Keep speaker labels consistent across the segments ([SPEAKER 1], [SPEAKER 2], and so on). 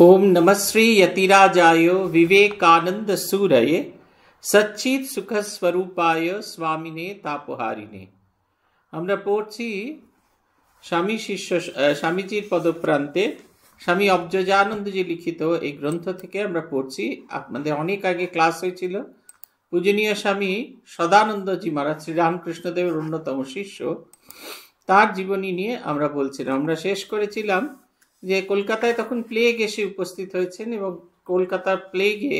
[SPEAKER 1] ओम नमः श्री यतिराजाय विवेकानंद सूरय সচ্চিত সুখ স্বরূপায় স্বামিনে তাপহারিণে আমরা পড়ছি স্বামী শিষ্য স্বামীজির পদপ্রান্তে স্বামী যে লিখিত এই গ্রন্থ থেকে আমরা পড়ছি আপনাদের অনেক আগে ক্লাস হয়েছিল পূজনীয় স্বামী সদানন্দজি মহারাজ শ্রীরামকৃষ্ণদেবের অন্যতম শিষ্য তার জীবনী নিয়ে আমরা বলছিলাম আমরা শেষ করেছিলাম যে কলকাতায় তখন প্লেগ এসে উপস্থিত হয়েছেন এবং কলকাতার প্লেগে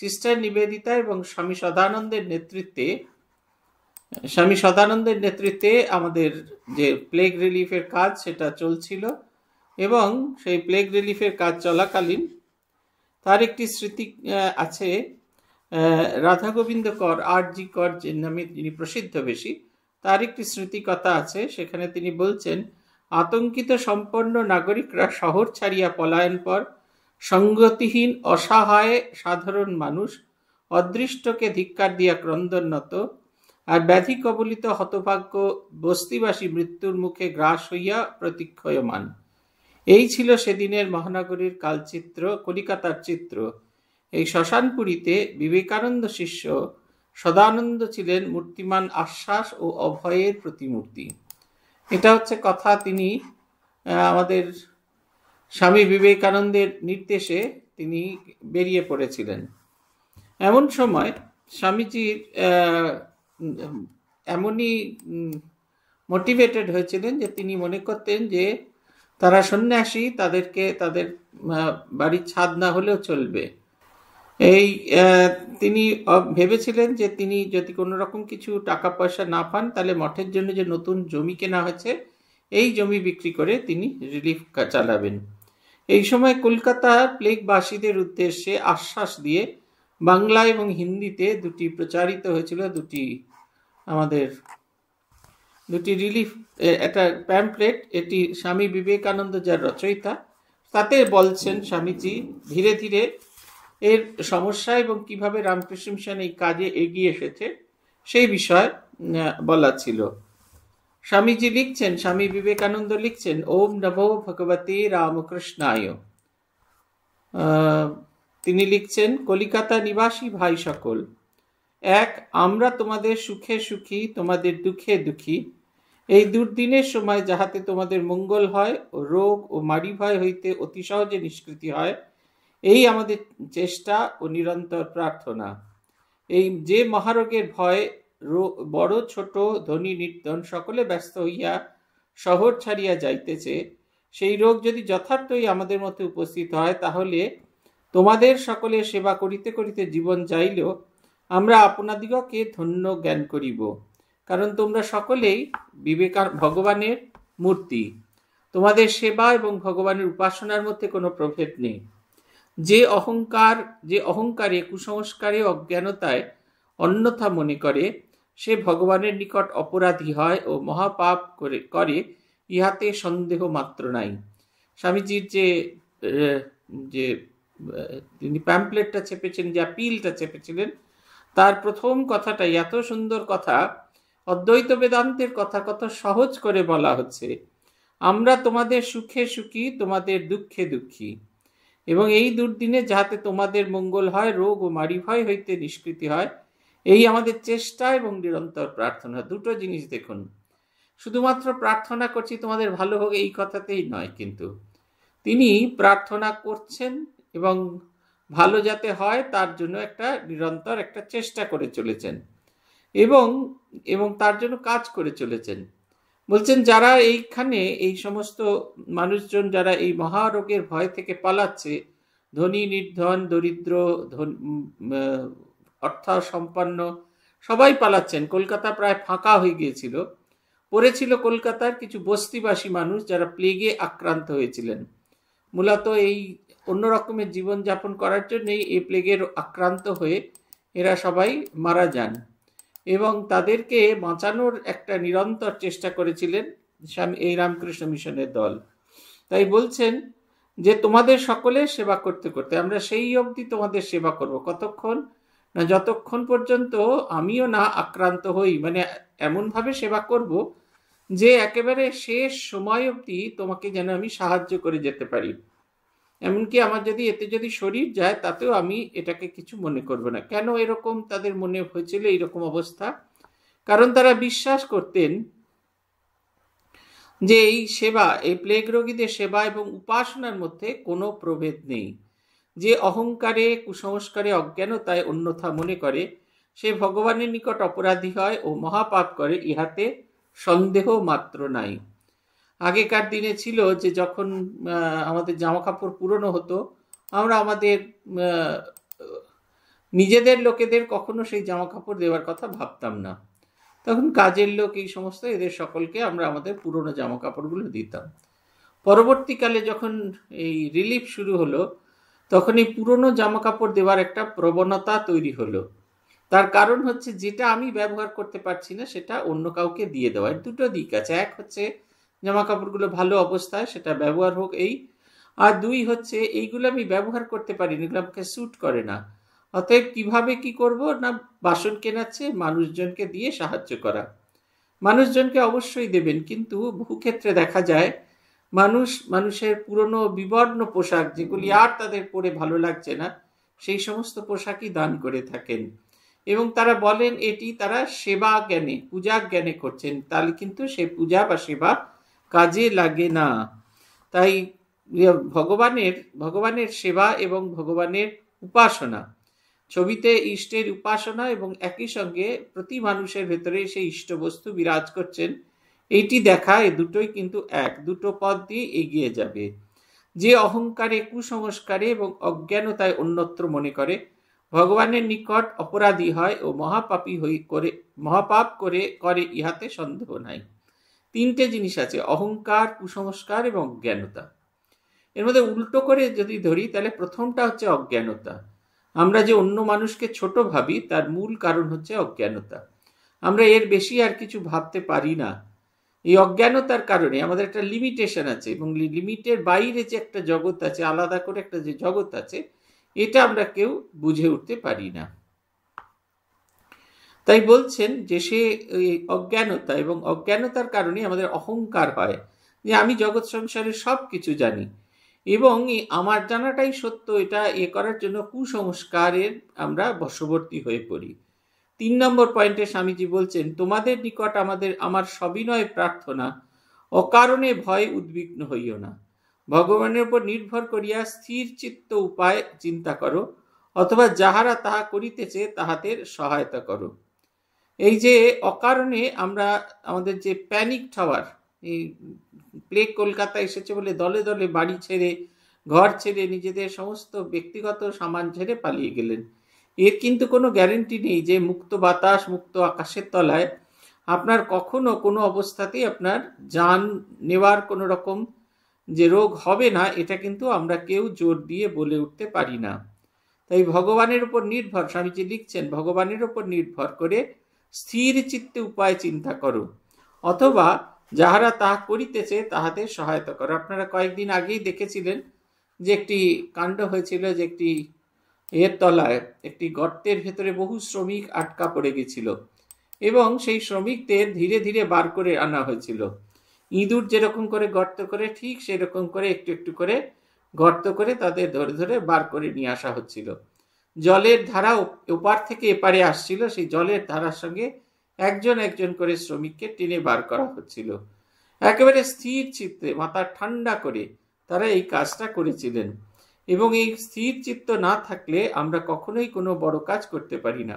[SPEAKER 1] সিস্টার নিবেদিতা এবং স্বামী সদানন্দের নেতৃত্বে স্বামী সদানন্দের নেতৃত্বে আমাদের যে প্লেগ রিলিফের কাজ সেটা চলছিল এবং সেই প্লেগ রিলিফের কাজ চলাকালীন তার একটি স্মৃতি আছে রাধা গোবিন্দ কর আর জি কর যে নামে যিনি প্রসিদ্ধ বেশি তার একটি স্মৃতিকথা আছে সেখানে তিনি বলছেন আতঙ্কিত সম্পন্ন নাগরিকরা শহর ছাড়িয়া পলায়নপর সংগতিহীন অসহায় সাধারণ মানুষ অদৃষ্টকে ধিক্কার দিয়া ক্রন্দনত আর ব্যাধি কবলিত হতভাগ্য বস্তিবাসী মৃত্যুর মুখে গ্রাস হইয়া প্রতীক্ষয়মান এই ছিল সেদিনের মহানগরীর কালচিত্র কলিকাতার চিত্র এই শ্মশানপুরীতে বিবেকানন্দ শিষ্য সদানন্দ ছিলেন মূর্তিমান আশ্বাস ও অভয়ের প্রতিমূর্তি এটা হচ্ছে কথা তিনি আমাদের স্বামী বিবেকানন্দের নির্দেশে তিনি বেরিয়ে পড়েছিলেন এমন সময় স্বামীজির এমনই মোটিভেটেড হয়েছিলেন যে তিনি মনে করতেন যে তারা সন্ন্যাসী তাদেরকে তাদের বাড়ির ছাদ না হলেও চলবে এই তিনি ভেবেছিলেন যে তিনি যদি কোনো রকম কিছু টাকা পয়সা না পান তাহলে মঠের জন্য যে নতুন জমি কেনা হয়েছে এই জমি বিক্রি করে তিনি রিলিফ চালাবেন এই সময় কলকাতা প্লেগবাসীদের উদ্দেশ্যে আশ্বাস দিয়ে বাংলা এবং হিন্দিতে দুটি প্রচারিত হয়েছিল দুটি আমাদের দুটি রিলিফ একটা প্যাম্পলেট এটি স্বামী বিবেকানন্দ যার রচয়িতা তাতে বলছেন স্বামীজি ধীরে ধীরে এর সমস্যা এবং কিভাবে রামকৃষ্ণ মিশন এই কাজে এগিয়ে এসেছে সেই বিষয় বলা ছিল স্বামীজি লিখছেন স্বামী বিবেকানন্দ লিখছেন ওম নব ভগবতী রামকৃষ্ণায় তিনি লিখছেন কলিকাতা নিবাসী ভাই সকল এক আমরা তোমাদের সুখে সুখী তোমাদের দুঃখে দুঃখী এই দুর্দিনের সময় যাহাতে তোমাদের মঙ্গল হয় ও রোগ ও মারি ভয় হইতে অতি সহজে নিষ্কৃতি হয় এই আমাদের চেষ্টা ও নিরন্তর প্রার্থনা এই যে মহারোগের ভয় বড় ছোট ধনী নির্ধন সকলে ব্যস্ত হইয়া শহর ছাড়িয়া যাইতেছে সেই রোগ যদি যথার্থই আমাদের মধ্যে উপস্থিত হয় তাহলে তোমাদের সকলে সেবা করিতে করিতে জীবন যাইলেও আমরা আপনাদিগকে ধন্য জ্ঞান করিব কারণ তোমরা সকলেই বিবেকান ভগবানের মূর্তি তোমাদের সেবা এবং ভগবানের উপাসনার মধ্যে কোনো প্রভেদ নেই যে অহংকার যে অহংকারে কুসংস্কারে অজ্ঞানতায় অন্যথা মনে করে সে ভগবানের নিকট অপরাধী হয় ও মহাপাপ করে করে ইহাতে সন্দেহ মাত্র নাই স্বামীজির যে যে তিনি প্যাম্পলেটটা চেপেছেন যে পিলটা চেপেছিলেন তার প্রথম কথাটা এত সুন্দর কথা অদ্বৈত বেদান্তের কথা কত সহজ করে বলা হচ্ছে আমরা তোমাদের সুখে সুখী তোমাদের দুঃখে দুঃখী এবং এই দুর্দিনে যাহাতে তোমাদের মঙ্গল হয় রোগ ও মারিভয় হইতে নিষ্কৃতি হয় এই আমাদের চেষ্টা এবং নিরন্তর প্রার্থনা দুটো জিনিস দেখুন শুধুমাত্র প্রার্থনা করছি তোমাদের ভালো হোক এই কথাতেই নয় কিন্তু তিনি প্রার্থনা করছেন এবং ভালো যাতে হয় তার জন্য একটা নিরন্তর একটা চেষ্টা করে চলেছেন এবং এবং তার জন্য কাজ করে চলেছেন বলছেন যারা এইখানে এই সমস্ত মানুষজন যারা এই মহারোগের ভয় থেকে পালাচ্ছে ধনী নির্ধন দরিদ্র অর্থ সম্পন্ন সবাই পালাচ্ছেন কলকাতা প্রায় ফাঁকা হয়ে গিয়েছিল পড়েছিল কলকাতার কিছু বস্তিবাসী মানুষ যারা প্লেগে আক্রান্ত হয়েছিলেন মূলত এই অন্য রকমের জীবনযাপন করার জন্যই এই প্লেগের আক্রান্ত হয়ে এরা সবাই মারা যান এবং তাদেরকে বাঁচানোর একটা নিরন্তর চেষ্টা করেছিলেন স্বামী এই রামকৃষ্ণ মিশনের দল তাই বলছেন যে তোমাদের সকলে সেবা করতে করতে আমরা সেই অবধি তোমাদের সেবা করব কতক্ষণ না যতক্ষণ পর্যন্ত আমিও না আক্রান্ত হই মানে এমনভাবে সেবা করব যে একেবারে শেষ সময় অবধি তোমাকে যেন আমি সাহায্য করে যেতে পারি এমনকি আমার যদি এতে যদি শরীর যায় তাতেও আমি এটাকে কিছু মনে করব না কেন এরকম তাদের মনে হয়েছিল এইরকম অবস্থা কারণ তারা বিশ্বাস করতেন যে এই সেবা এই প্লেগ রোগীদের সেবা এবং উপাসনার মধ্যে কোনো প্রভেদ নেই যে অহংকারে কুসংস্কারে অজ্ঞানতায় অন্যথা মনে করে সে ভগবানের নিকট অপরাধী হয় ও মহাপাপ করে ইহাতে সন্দেহ মাত্র নাই আগেকার দিনে ছিল যে যখন আমাদের জামা কাপড় পুরনো হতো আমরা আমাদের নিজেদের লোকেদের কখনো সেই জামা কাপড় দেওয়ার কথা ভাবতাম না তখন কাজের লোক এই সমস্ত এদের সকলকে আমরা আমাদের পুরনো জামা কাপড়গুলো দিতাম পরবর্তীকালে যখন এই রিলিফ শুরু হলো তখন এই পুরনো জামা কাপড় দেওয়ার একটা প্রবণতা তৈরি হলো তার কারণ হচ্ছে যেটা আমি ব্যবহার করতে পারছি না সেটা অন্য কাউকে দিয়ে দেওয়ার দুটো দিক আছে এক হচ্ছে জামা কাপড়গুলো ভালো অবস্থায় সেটা ব্যবহার হোক এই আর দুই হচ্ছে এইগুলো আমি ব্যবহার করতে পারি না এগুলো আমাকে স্যুট করে না অতএব কিভাবে কি করব না বাসন কেনাচ্ছে মানুষজনকে দিয়ে সাহায্য করা মানুষজনকে অবশ্যই দেবেন কিন্তু বহু ক্ষেত্রে দেখা যায় মানুষ মানুষের পুরনো বিবর্ণ পোশাক যেগুলি আর তাদের পরে ভালো লাগছে না সেই সমস্ত পোশাকই দান করে থাকেন এবং তারা বলেন এটি তারা সেবা জ্ঞানে পূজা জ্ঞানে করছেন তাহলে কিন্তু সেই পূজা বা সেবা কাজে লাগে না তাই ইয়ে ভগবানের ভগবানের সেবা এবং ভগবানের উপাসনা ছবিতে ইষ্টের উপাসনা এবং একই সঙ্গে প্রতি মানুষের ভেতরে সেই ইষ্টবস্তু বিরাজ করছেন এইটি দেখা এ দুটোই কিন্তু এক দুটো পদ দিয়ে এগিয়ে যাবে যে অহংকারে কুসংস্কারে এবং অজ্ঞানতায় অন্যত্র মনে করে ভগবানের নিকট অপরাধী হয় ও মহাপাপী হই করে মহাপাপ করে করে ইহাতে সন্দেহ নাই তিনটে জিনিস আছে অহংকার কুসংস্কার এবং অজ্ঞানতা এর মধ্যে উল্টো করে যদি ধরি তাহলে প্রথমটা হচ্ছে অজ্ঞানতা আমরা যে অন্য মানুষকে ছোট ভাবি তার মূল কারণ হচ্ছে অজ্ঞানতা আমরা এর বেশি আর কিছু ভাবতে পারি না এই অজ্ঞানতার কারণে আমাদের একটা লিমিটেশন আছে এবং লিমিটের বাইরে যে একটা জগৎ আছে আলাদা করে একটা যে জগৎ আছে এটা আমরা কেউ বুঝে উঠতে পারি না তাই বলছেন যে সে অজ্ঞানতা এবং অজ্ঞানতার কারণে আমাদের অহংকার হয় যে আমি জগৎ সংসারের সব কিছু জানি এবং আমার জানাটাই সত্য এটা এ করার জন্য কুসংস্কারের আমরা বশবর্তী হয়ে পড়ি তিন নম্বর পয়েন্টে স্বামীজি বলছেন তোমাদের নিকট আমাদের আমার সবিনয় প্রার্থনা অকারণে ভয় উদ্বিগ্ন হইও না ভগবানের উপর নির্ভর করিয়া স্থির চিত্ত উপায় চিন্তা করো অথবা যাহারা তাহা করিতেছে তাহাদের সহায়তা করো এই যে অকারণে আমরা আমাদের যে প্যানিক হওয়ার এই প্লেগ কলকাতা এসেছে বলে দলে দলে বাড়ি ছেড়ে ঘর ছেড়ে নিজেদের সমস্ত ব্যক্তিগত সামান ছেড়ে পালিয়ে গেলেন এর কিন্তু কোনো গ্যারেন্টি নেই যে মুক্ত বাতাস মুক্ত আকাশের তলায় আপনার কখনো কোনো অবস্থাতেই আপনার যান নেওয়ার কোনো রকম যে রোগ হবে না এটা কিন্তু আমরা কেউ জোর দিয়ে বলে উঠতে পারি না তাই ভগবানের উপর নির্ভর স্বামীজি লিখছেন ভগবানের উপর নির্ভর করে স্থির চিত্তে উপায় চিন্তা করো অথবা যাহারা তাহা করিতেছে তাহাদের সহায়তা করো আপনারা কয়েকদিন আগেই দেখেছিলেন যে একটি কাণ্ড হয়েছিল যে একটি এর তলায় একটি গর্তের ভেতরে বহু শ্রমিক আটকা পড়ে গেছিল এবং সেই শ্রমিকদের ধীরে ধীরে বার করে আনা হয়েছিল ইঁদুর যেরকম করে গর্ত করে ঠিক সেরকম করে একটু একটু করে গর্ত করে তাদের ধরে ধরে বার করে নিয়ে আসা হচ্ছিল জলের ধারা ওপার থেকে এপারে আসছিল সেই জলের ধারার সঙ্গে একজন একজন করে শ্রমিককে টেনে বার করা হচ্ছিল একেবারে স্থির চিত্তে মাথা ঠান্ডা করে তারা এই কাজটা করেছিলেন এবং এই স্থির চিত্ত না থাকলে আমরা কখনোই কোনো বড় কাজ করতে পারি না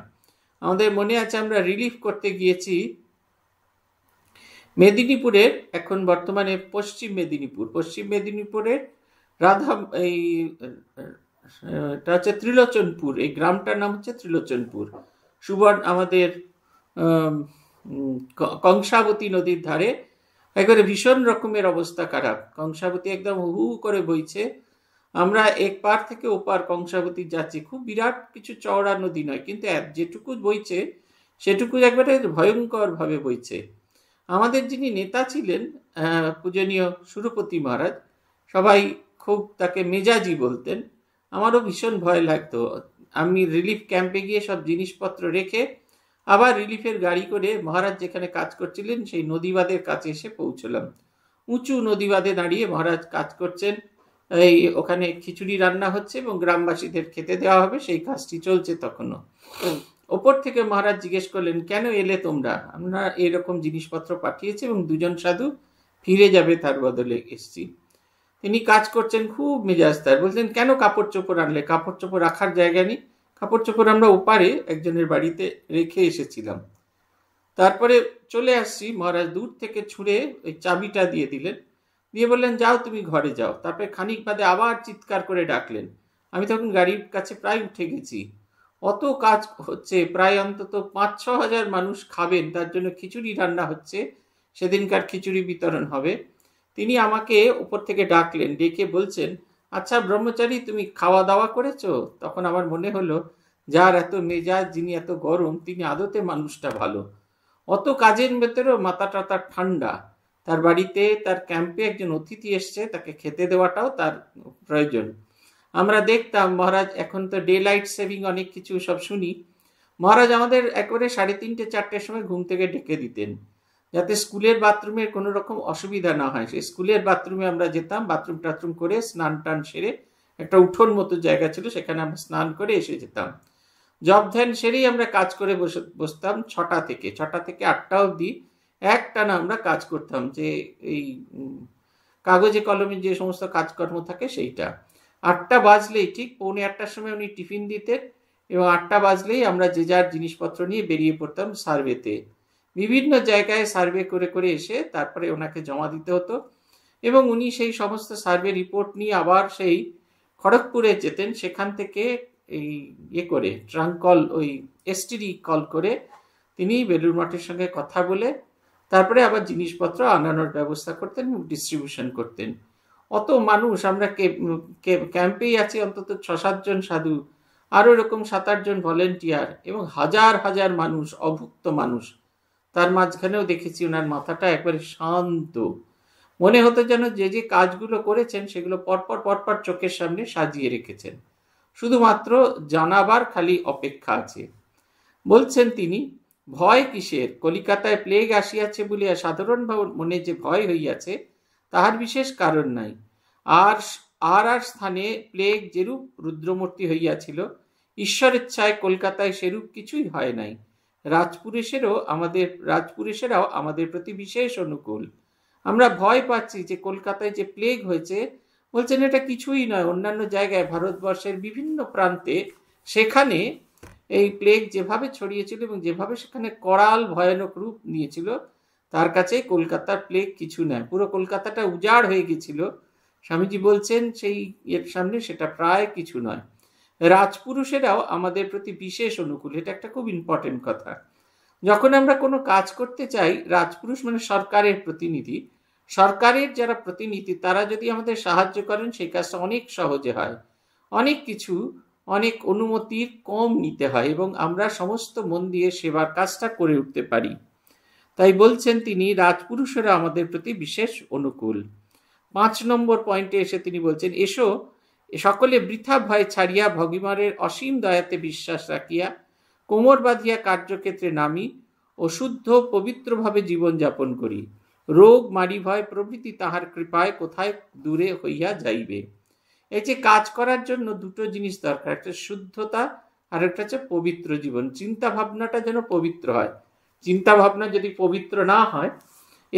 [SPEAKER 1] আমাদের মনে আছে আমরা রিলিফ করতে গিয়েছি মেদিনীপুরের এখন বর্তমানে পশ্চিম মেদিনীপুর পশ্চিম মেদিনীপুরের রাধা এই এটা হচ্ছে ত্রিলোচনপুর এই গ্রামটার নাম হচ্ছে ত্রিলোচনপুর সুবর্ণ আমাদের কংসাবতী নদীর ধারে একবারে ভীষণ রকমের অবস্থা খারাপ কংসাবতী একদম হু করে বইছে আমরা এক পার থেকে ওপার কংসাবতী যাচ্ছি খুব বিরাট কিছু চওড়া নদী নয় কিন্তু যেটুকু বইছে সেটুকু একবারে ভয়ঙ্করভাবে বইছে আমাদের যিনি নেতা ছিলেন পূজনীয় সুরপতি মহারাজ সবাই খুব তাকে মেজাজি বলতেন আমারও ভীষণ ভয় লাগতো আমি রিলিফ ক্যাম্পে গিয়ে সব জিনিসপত্র রেখে আবার রিলিফের গাড়ি করে মহারাজ যেখানে কাজ করছিলেন সেই নদীবাদের কাছে এসে পৌঁছলাম উঁচু নদীবাদে দাঁড়িয়ে মহারাজ কাজ করছেন এই ওখানে খিচুড়ি রান্না হচ্ছে এবং গ্রামবাসীদের খেতে দেওয়া হবে সেই কাজটি চলছে তখনও ওপর থেকে মহারাজ জিজ্ঞেস করলেন কেন এলে তোমরা আমরা এরকম জিনিসপত্র পাঠিয়েছি এবং দুজন সাধু ফিরে যাবে তার বদলে এসছি তিনি কাজ করছেন খুব মেজাজ তার বলছেন কেন কাপড় চোপড় আনলে কাপড় চোপড় রাখার জায়গা নেই কাপড় চোপড় আমরা ওপারে একজনের বাড়িতে রেখে এসেছিলাম তারপরে চলে আসছি মহারাজ দূর থেকে ছুঁড়ে ওই চাবিটা দিয়ে দিলেন দিয়ে বললেন যাও তুমি ঘরে যাও তারপরে খানিক বাদে আবার চিৎকার করে ডাকলেন আমি তখন গাড়ির কাছে প্রায় উঠে গেছি অত কাজ হচ্ছে প্রায় অন্তত পাঁচ ছ হাজার মানুষ খাবেন তার জন্য খিচুড়ি রান্না হচ্ছে সেদিনকার খিচুড়ি বিতরণ হবে তিনি আমাকে উপর থেকে ডাকলেন ডেকে বলছেন আচ্ছা ব্রহ্মচারী তুমি খাওয়া দাওয়া করেছো তখন আমার মনে হলো যার এত মেজাজ যিনি এত গরম তিনি আদতে মানুষটা ভালো অত কাজের ভেতরেও মাথাটা তার ঠান্ডা তার বাড়িতে তার ক্যাম্পে একজন অতিথি এসছে তাকে খেতে দেওয়াটাও তার প্রয়োজন আমরা দেখতাম মহারাজ এখন তো ডে লাইট সেভিং অনেক কিছু সব শুনি মহারাজ আমাদের একবারে সাড়ে তিনটে চারটের সময় ঘুম থেকে ডেকে দিতেন যাতে স্কুলের বাথরুমের কোনো রকম অসুবিধা না হয় সেই স্কুলের বাথরুমে আমরা যেতাম বাথরুম টাথরুম করে স্নান টান সেরে একটা উঠোন মতো জায়গা ছিল সেখানে আমরা স্নান করে এসে যেতাম জব ধ্যান সেরেই আমরা কাজ করে বসে বসতাম ছটা থেকে ছটা থেকে আটটা অবধি টানা আমরা কাজ করতাম যে এই কাগজে কলমে যে সমস্ত কাজকর্ম থাকে সেইটা আটটা বাজলেই ঠিক পৌনে আটটার সময় উনি টিফিন দিতেন এবং আটটা বাজলেই আমরা যে যার জিনিসপত্র নিয়ে বেরিয়ে পড়তাম সার্ভেতে বিভিন্ন জায়গায় সার্ভে করে করে এসে তারপরে ওনাকে জমা দিতে হতো এবং উনি সেই সমস্ত সার্ভে রিপোর্ট নিয়ে আবার সেই খড়গপুরে যেতেন সেখান থেকে এই ইয়ে করে ট্রাঙ্ক কল ওই এসটিডি কল করে তিনি বেলুর মঠের সঙ্গে কথা বলে তারপরে আবার জিনিসপত্র আনানোর ব্যবস্থা করতেন ডিস্ট্রিবিউশন করতেন অত মানুষ আমরা ক্যাম্পেই আছি অন্তত ছ সাতজন সাধু আরও এরকম সাত আটজন ভলেন্টিয়ার এবং হাজার হাজার মানুষ অভুক্ত মানুষ তার মাঝখানেও দেখেছি ওনার মাথাটা একবারে শান্ত মনে হতো যেন যে যে কাজগুলো করেছেন সেগুলো পরপর পরপর চোখের সামনে সাজিয়ে রেখেছেন শুধুমাত্র জানাবার খালি অপেক্ষা আছে বলছেন তিনি ভয় কিসের কলিকাতায় প্লেগ আসিয়াছে বলিয়া সাধারণ মনে যে ভয় হইয়াছে তাহার বিশেষ কারণ নাই আর আর আর স্থানে প্লেগ যেরূপ রুদ্রমূর্তি হইয়াছিল ঈশ্বরেচ্ছায় কলকাতায় সেরূপ কিছুই হয় নাই রাজপুরুষেরও আমাদের রাজপুরুষেরাও আমাদের প্রতি বিশেষ অনুকূল আমরা ভয় পাচ্ছি যে কলকাতায় যে প্লেগ হয়েছে বলছেন এটা কিছুই নয় অন্যান্য জায়গায় ভারতবর্ষের বিভিন্ন প্রান্তে সেখানে এই প্লেগ যেভাবে ছড়িয়েছিল এবং যেভাবে সেখানে করাল ভয়ানক রূপ নিয়েছিল তার কাছে কলকাতার প্লেগ কিছু নয় পুরো কলকাতাটা উজাড় হয়ে গেছিল স্বামীজি বলছেন সেই এর সামনে সেটা প্রায় কিছু নয় রাজপুরুষেরাও আমাদের প্রতি বিশেষ অনুকূল এটা একটা খুব ইম্পর্টেন্ট কথা যখন আমরা কোনো কাজ করতে চাই রাজপুরুষ মানে সরকারের প্রতিনিধি সরকারের যারা প্রতিনিধি তারা যদি আমাদের সাহায্য করেন সেই কাজটা অনেক সহজে হয় অনেক কিছু অনেক অনুমতির কম নিতে হয় এবং আমরা সমস্ত মন দিয়ে সেবার কাজটা করে উঠতে পারি তাই বলছেন তিনি রাজপুরুষেরা আমাদের প্রতি বিশেষ অনুকূল পাঁচ নম্বর পয়েন্টে এসে তিনি বলছেন এসো সকলে বৃথা ভয় ছাড়িয়া ভগিমারের অসীম দয়াতে বিশ্বাস রাখিয়া কোমর বাঁধিয়া কার্যক্ষেত্রে নামি ও শুদ্ধ পবিত্রভাবে জীবনযাপন করি রোগ মারি ভয় প্রভৃতি তাহার কৃপায় কোথায় দূরে হইয়া যাইবে এই যে কাজ করার জন্য দুটো জিনিস দরকার একটা শুদ্ধতা আর একটা হচ্ছে পবিত্র জীবন চিন্তা ভাবনাটা যেন পবিত্র হয় চিন্তা ভাবনা যদি পবিত্র না হয়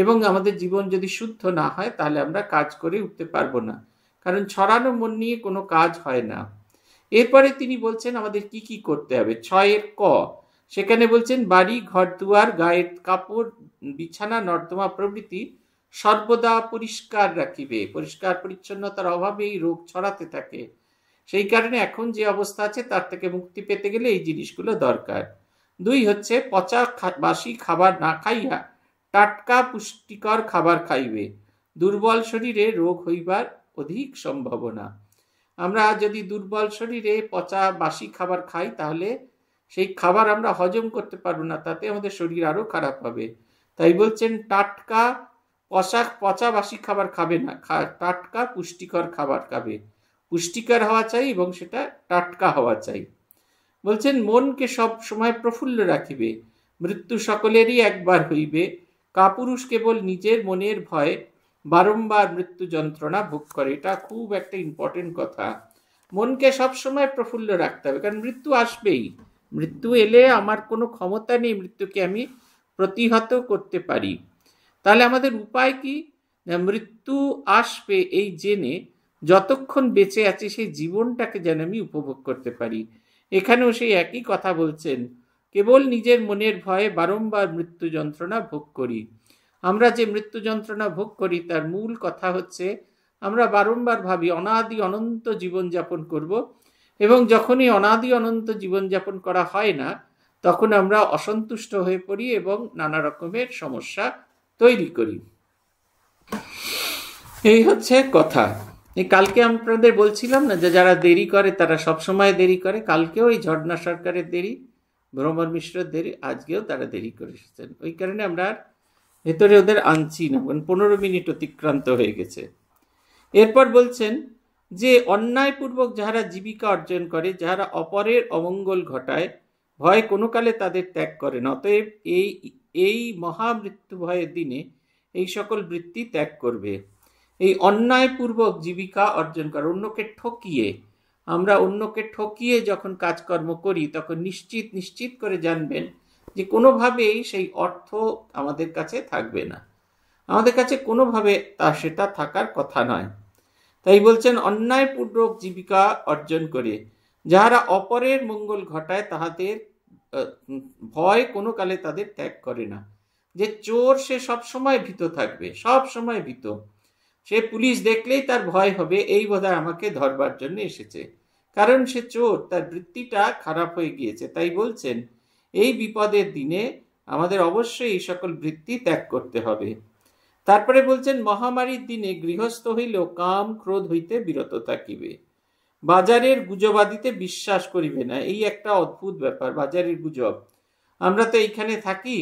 [SPEAKER 1] এবং আমাদের জীবন যদি শুদ্ধ না হয় তাহলে আমরা কাজ করে উঠতে পারবো না কারণ ছড়ানো মন নিয়ে কোনো কাজ হয় না এরপরে তিনি বলছেন আমাদের কি কি করতে হবে ছয়ের ক সেখানে বলছেন বাড়ি ঘর দুয়ার গায়ের কাপড় বিছানা নর্দমা প্রভৃতি সর্বদা পরিষ্কার রাখিবে পরিষ্কার পরিচ্ছন্নতার অভাবে এই রোগ ছড়াতে থাকে সেই কারণে এখন যে অবস্থা আছে তার থেকে মুক্তি পেতে গেলে এই জিনিসগুলো দরকার দুই হচ্ছে পচা বাসি খাবার না খাইয়া টাটকা পুষ্টিকর খাবার খাইবে দুর্বল শরীরে রোগ হইবার অধিক সম্ভাবনা আমরা যদি দুর্বল শরীরে পচা বাসি খাবার খাই তাহলে সেই খাবার আমরা হজম করতে পারবো না তাতে আমাদের শরীর আরও খারাপ হবে তাই বলছেন টাটকা পচা পচা বাসি খাবার খাবে না টাটকা পুষ্টিকর খাবার খাবে পুষ্টিকর হওয়া চাই এবং সেটা টাটকা হওয়া চাই বলছেন মনকে সব সময় প্রফুল্ল রাখিবে মৃত্যু সকলেরই একবার হইবে কাপুরুষ কেবল নিজের মনের ভয়ে বারম্বার মৃত্যু যন্ত্রণা ভোগ করে এটা খুব একটা ইম্পর্টেন্ট কথা মনকে সবসময় প্রফুল্ল রাখতে হবে কারণ মৃত্যু আসবেই মৃত্যু এলে আমার কোনো ক্ষমতা নেই মৃত্যুকে আমি প্রতিহত করতে পারি তাহলে আমাদের উপায় কি মৃত্যু আসবে এই জেনে যতক্ষণ বেঁচে আছে সেই জীবনটাকে যেন আমি উপভোগ করতে পারি এখানেও সেই একই কথা বলছেন কেবল নিজের মনের ভয়ে বারংবার মৃত্যু যন্ত্রণা ভোগ করি আমরা যে মৃত্যু যন্ত্রণা ভোগ করি তার মূল কথা হচ্ছে আমরা বারংবার ভাবি অনাদি অনন্ত জীবনযাপন করব এবং যখনই অনাদি অনন্ত জীবনযাপন করা হয় না তখন আমরা অসন্তুষ্ট হয়ে পড়ি এবং নানা রকমের সমস্যা তৈরি করি এই হচ্ছে কথা কালকে আপনাদের বলছিলাম না যে যারা দেরি করে তারা সবসময় দেরি করে কালকেও এই ঝর্ণা সরকারের দেরি ভ্রমর মিশ্রের দেরি আজকেও তারা দেরি করে এসেছেন ওই কারণে আমরা আর ভেতরে ওদের আনছি না কারণ পনেরো মিনিট অতিক্রান্ত হয়ে গেছে এরপর বলছেন যে অন্যায়পূর্বক যাহারা জীবিকা অর্জন করে যাহারা অপরের অমঙ্গল ঘটায় ভয় কোনো কালে তাদের ত্যাগ করে না অতএব এই এই মহামৃত্যু ভয়ের দিনে এই সকল বৃত্তি ত্যাগ করবে এই অন্যায়পূর্বক জীবিকা অর্জন করে অন্যকে ঠকিয়ে আমরা অন্যকে ঠকিয়ে যখন কাজকর্ম করি তখন নিশ্চিত নিশ্চিত করে জানবেন যে কোনোভাবেই সেই অর্থ আমাদের কাছে থাকবে না আমাদের কাছে কোনোভাবে তা সেটা থাকার কথা নয় তাই বলছেন অন্যায়পূর্ণক জীবিকা অর্জন করে যাহারা অপরের মঙ্গল ঘটায় তাহাদের ভয় কোনো কালে তাদের ত্যাগ করে না যে চোর সে সব সময় ভীত থাকবে সব সময় ভীত সে পুলিশ দেখলেই তার ভয় হবে এই বোধহয় আমাকে ধরবার জন্য এসেছে কারণ সে চোর তার বৃত্তিটা খারাপ হয়ে গিয়েছে তাই বলছেন এই বিপদের দিনে আমাদের অবশ্যই এই সকল বৃত্তি ত্যাগ করতে হবে তারপরে বলছেন মহামারীর দিনে গৃহস্থ হইলেও কাম ক্রোধ হইতে বিরত থাকিবে বাজারের গুজবাদিতে বিশ্বাস করিবে না এই একটা অদ্ভুত ব্যাপার বাজারের গুজব আমরা তো এইখানে থাকি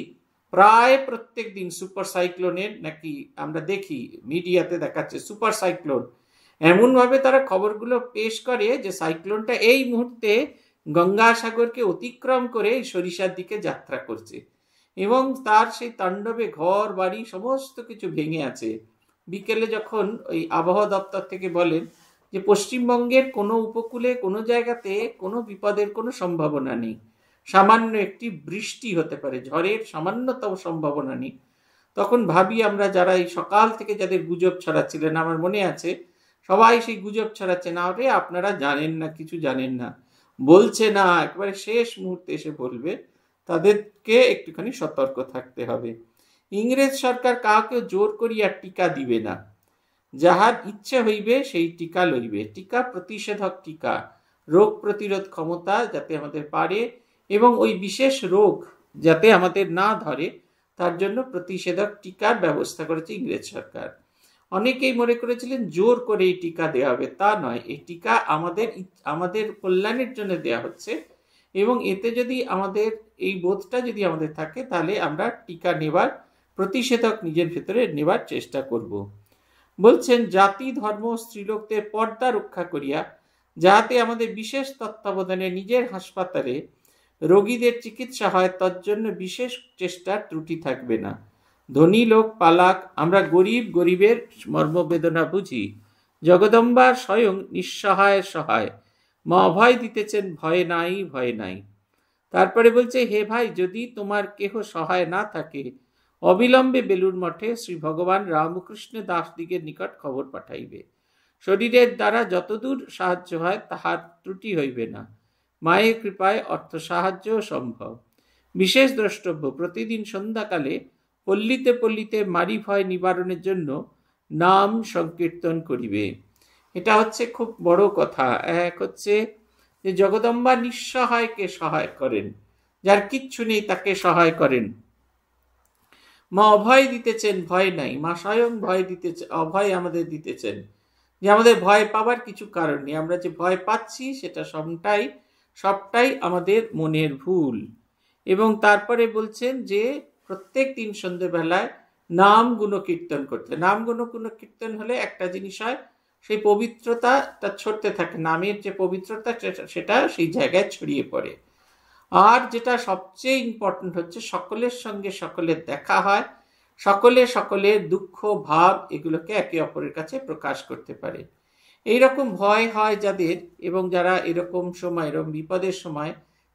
[SPEAKER 1] প্রায় প্রত্যেক দিন সুপার সাইক্লোনের নাকি আমরা দেখি মিডিয়াতে দেখাচ্ছে সুপার সাইক্লোন এমনভাবে তারা খবরগুলো পেশ করে যে সাইক্লোনটা এই মুহূর্তে গঙ্গাসাগরকে অতিক্রম করে সরিষার দিকে যাত্রা করছে এবং তার সেই তাণ্ডবে ঘর বাড়ি সমস্ত কিছু ভেঙে আছে বিকেলে যখন ওই আবহাওয়া দপ্তর থেকে বলেন যে পশ্চিমবঙ্গের কোনো উপকূলে কোনো জায়গাতে কোনো বিপদের কোনো সম্ভাবনা নেই সামান্য একটি বৃষ্টি হতে পারে ঝড়ের সামান্যতম সম্ভাবনা নেই তখন ভাবি আমরা যারা এই সকাল থেকে যাদের গুজব ছড়াচ্ছিলেন আমার মনে আছে সবাই সেই গুজব ছড়াচ্ছে না আপনারা জানেন না কিছু জানেন না বলছে না একবারে শেষ মুহূর্তে এসে বলবে তাদেরকে একটুখানি সতর্ক থাকতে হবে ইংরেজ সরকার কাউকে জোর করিয়া টিকা দিবে না যাহার ইচ্ছে হইবে সেই টিকা লইবে টিকা প্রতিষেধক টিকা রোগ প্রতিরোধ ক্ষমতা যাতে আমাদের পারে এবং ওই বিশেষ রোগ যাতে আমাদের না ধরে তার জন্য প্রতিষেধক টিকার ব্যবস্থা করেছে ইংরেজ সরকার অনেকেই মনে করেছিলেন জোর করে এই টিকা দেওয়া হবে তা নয় এই টিকা আমাদের আমাদের কল্যাণের জন্য দেওয়া হচ্ছে এবং এতে যদি আমাদের এই বোধটা যদি আমাদের থাকে তাহলে আমরা টিকা নেবার প্রতিষেধক নিজের ভেতরে নেবার চেষ্টা করব বলছেন জাতি ধর্ম স্ত্রীলোকদের পর্দা রক্ষা করিয়া যাহাতে আমাদের বিশেষ তত্ত্বাবধানে নিজের হাসপাতালে রোগীদের চিকিৎসা হয় তজ্জন্য বিশেষ চেষ্টার ত্রুটি থাকবে না ধনী লোক পালাক আমরা গরিব গরিবের মর্মবেদনা বুঝি জগদম্বা স্বয়ং নিঃসহায় সহায় মা অভয় দিতেছেন ভয় নাই ভয় নাই তারপরে বলছে হে ভাই যদি তোমার কেহ সহায় না থাকে অবিলম্বে বেলুর মঠে শ্রী ভগবান রামকৃষ্ণ দাসদিগের নিকট খবর পাঠাইবে শরীরের দ্বারা যতদূর সাহায্য হয় তাহার ত্রুটি হইবে না মায়ের কৃপায় অর্থ সাহায্য সম্ভব বিশেষ দ্রষ্টব্য প্রতিদিন সন্ধ্যাকালে পল্লীতে পল্লীতে মারি ভয় নিবারণের জন্য নাম সংকীর্তন করিবে এটা হচ্ছে খুব বড় কথা এক হচ্ছে যে জগদম্বা নিঃসহায়কে সহায় করেন যার কিচ্ছু নেই তাকে সহায় করেন মা অভয় দিতেছেন ভয় নাই মা স্বয়ং ভয় দিতে অভয় আমাদের দিতেছেন যে আমাদের ভয় পাবার কিছু কারণ নেই আমরা যে ভয় পাচ্ছি সেটা সবটাই সবটাই আমাদের মনের ভুল এবং তারপরে বলছেন যে প্রত্যেক দিন সন্ধ্যেবেলায় নাম গুণ কীর্তন করতে নাম গুণ গুণ কীর্তন হলে একটা জিনিস হয় সেই পবিত্রতা তা ছড়তে থাকে নামের যে পবিত্রতা সেটা সেই জায়গায় ছড়িয়ে পড়ে আর যেটা সবচেয়ে ইম্পর্টেন্ট হচ্ছে সকলের সঙ্গে সকলের দেখা হয় সকলে সকলের দুঃখ ভাব এগুলোকে একে অপরের কাছে প্রকাশ করতে পারে এই রকম ভয় হয় যাদের এবং যারা এরকম সময় এরকম বিপদের সময়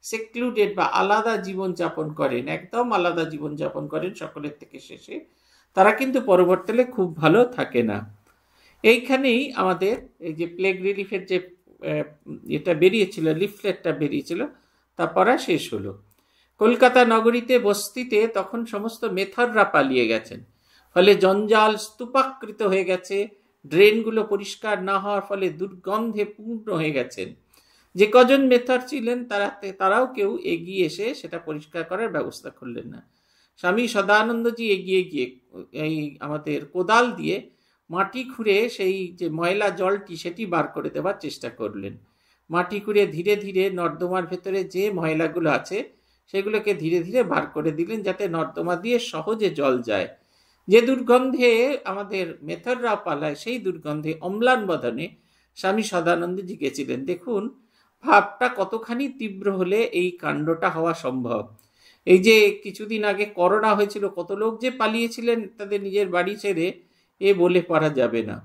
[SPEAKER 1] সেক্লুডেড বা আলাদা জীবনযাপন করেন একদম আলাদা জীবনযাপন করেন সকলের থেকে শেষে তারা কিন্তু পরবর্তীতে খুব ভালো থাকে না এইখানেই আমাদের এই যে প্লেগ রিলিফের যে এটা বেরিয়েছিল লিফলেটটা বেরিয়েছিল তা পড়া শেষ হলো কলকাতা নগরীতে বস্তিতে তখন সমস্ত মেথররা পালিয়ে গেছেন ফলে জঞ্জাল স্তূপাকৃত হয়ে গেছে ড্রেনগুলো পরিষ্কার না হওয়ার ফলে দুর্গন্ধে পূর্ণ হয়ে গেছেন যে কজন মেথর ছিলেন তারা তারাও কেউ এগিয়ে এসে সেটা পরিষ্কার করার ব্যবস্থা করলেন না স্বামী সদানন্দজি এগিয়ে গিয়ে এই আমাদের কোদাল দিয়ে মাটি খুঁড়ে সেই যে ময়লা জলটি সেটি বার করে দেওয়ার চেষ্টা করলেন মাটি খুঁড়ে ধীরে ধীরে নর্দমার ভেতরে যে ময়লাগুলো আছে সেগুলোকে ধীরে ধীরে বার করে দিলেন যাতে নর্দমা দিয়ে সহজে জল যায় যে দুর্গন্ধে আমাদের মেথররা পালায় সেই দুর্গন্ধে অম্লান বদনে স্বামী সদানন্দজি গেছিলেন দেখুন ভাবটা কতখানি তীব্র হলে এই কাণ্ডটা হওয়া সম্ভব এই যে কিছুদিন আগে করোনা হয়েছিল কত লোক যে পালিয়েছিলেন তাদের নিজের বাড়ি ছেড়ে এ বলে পারা যাবে না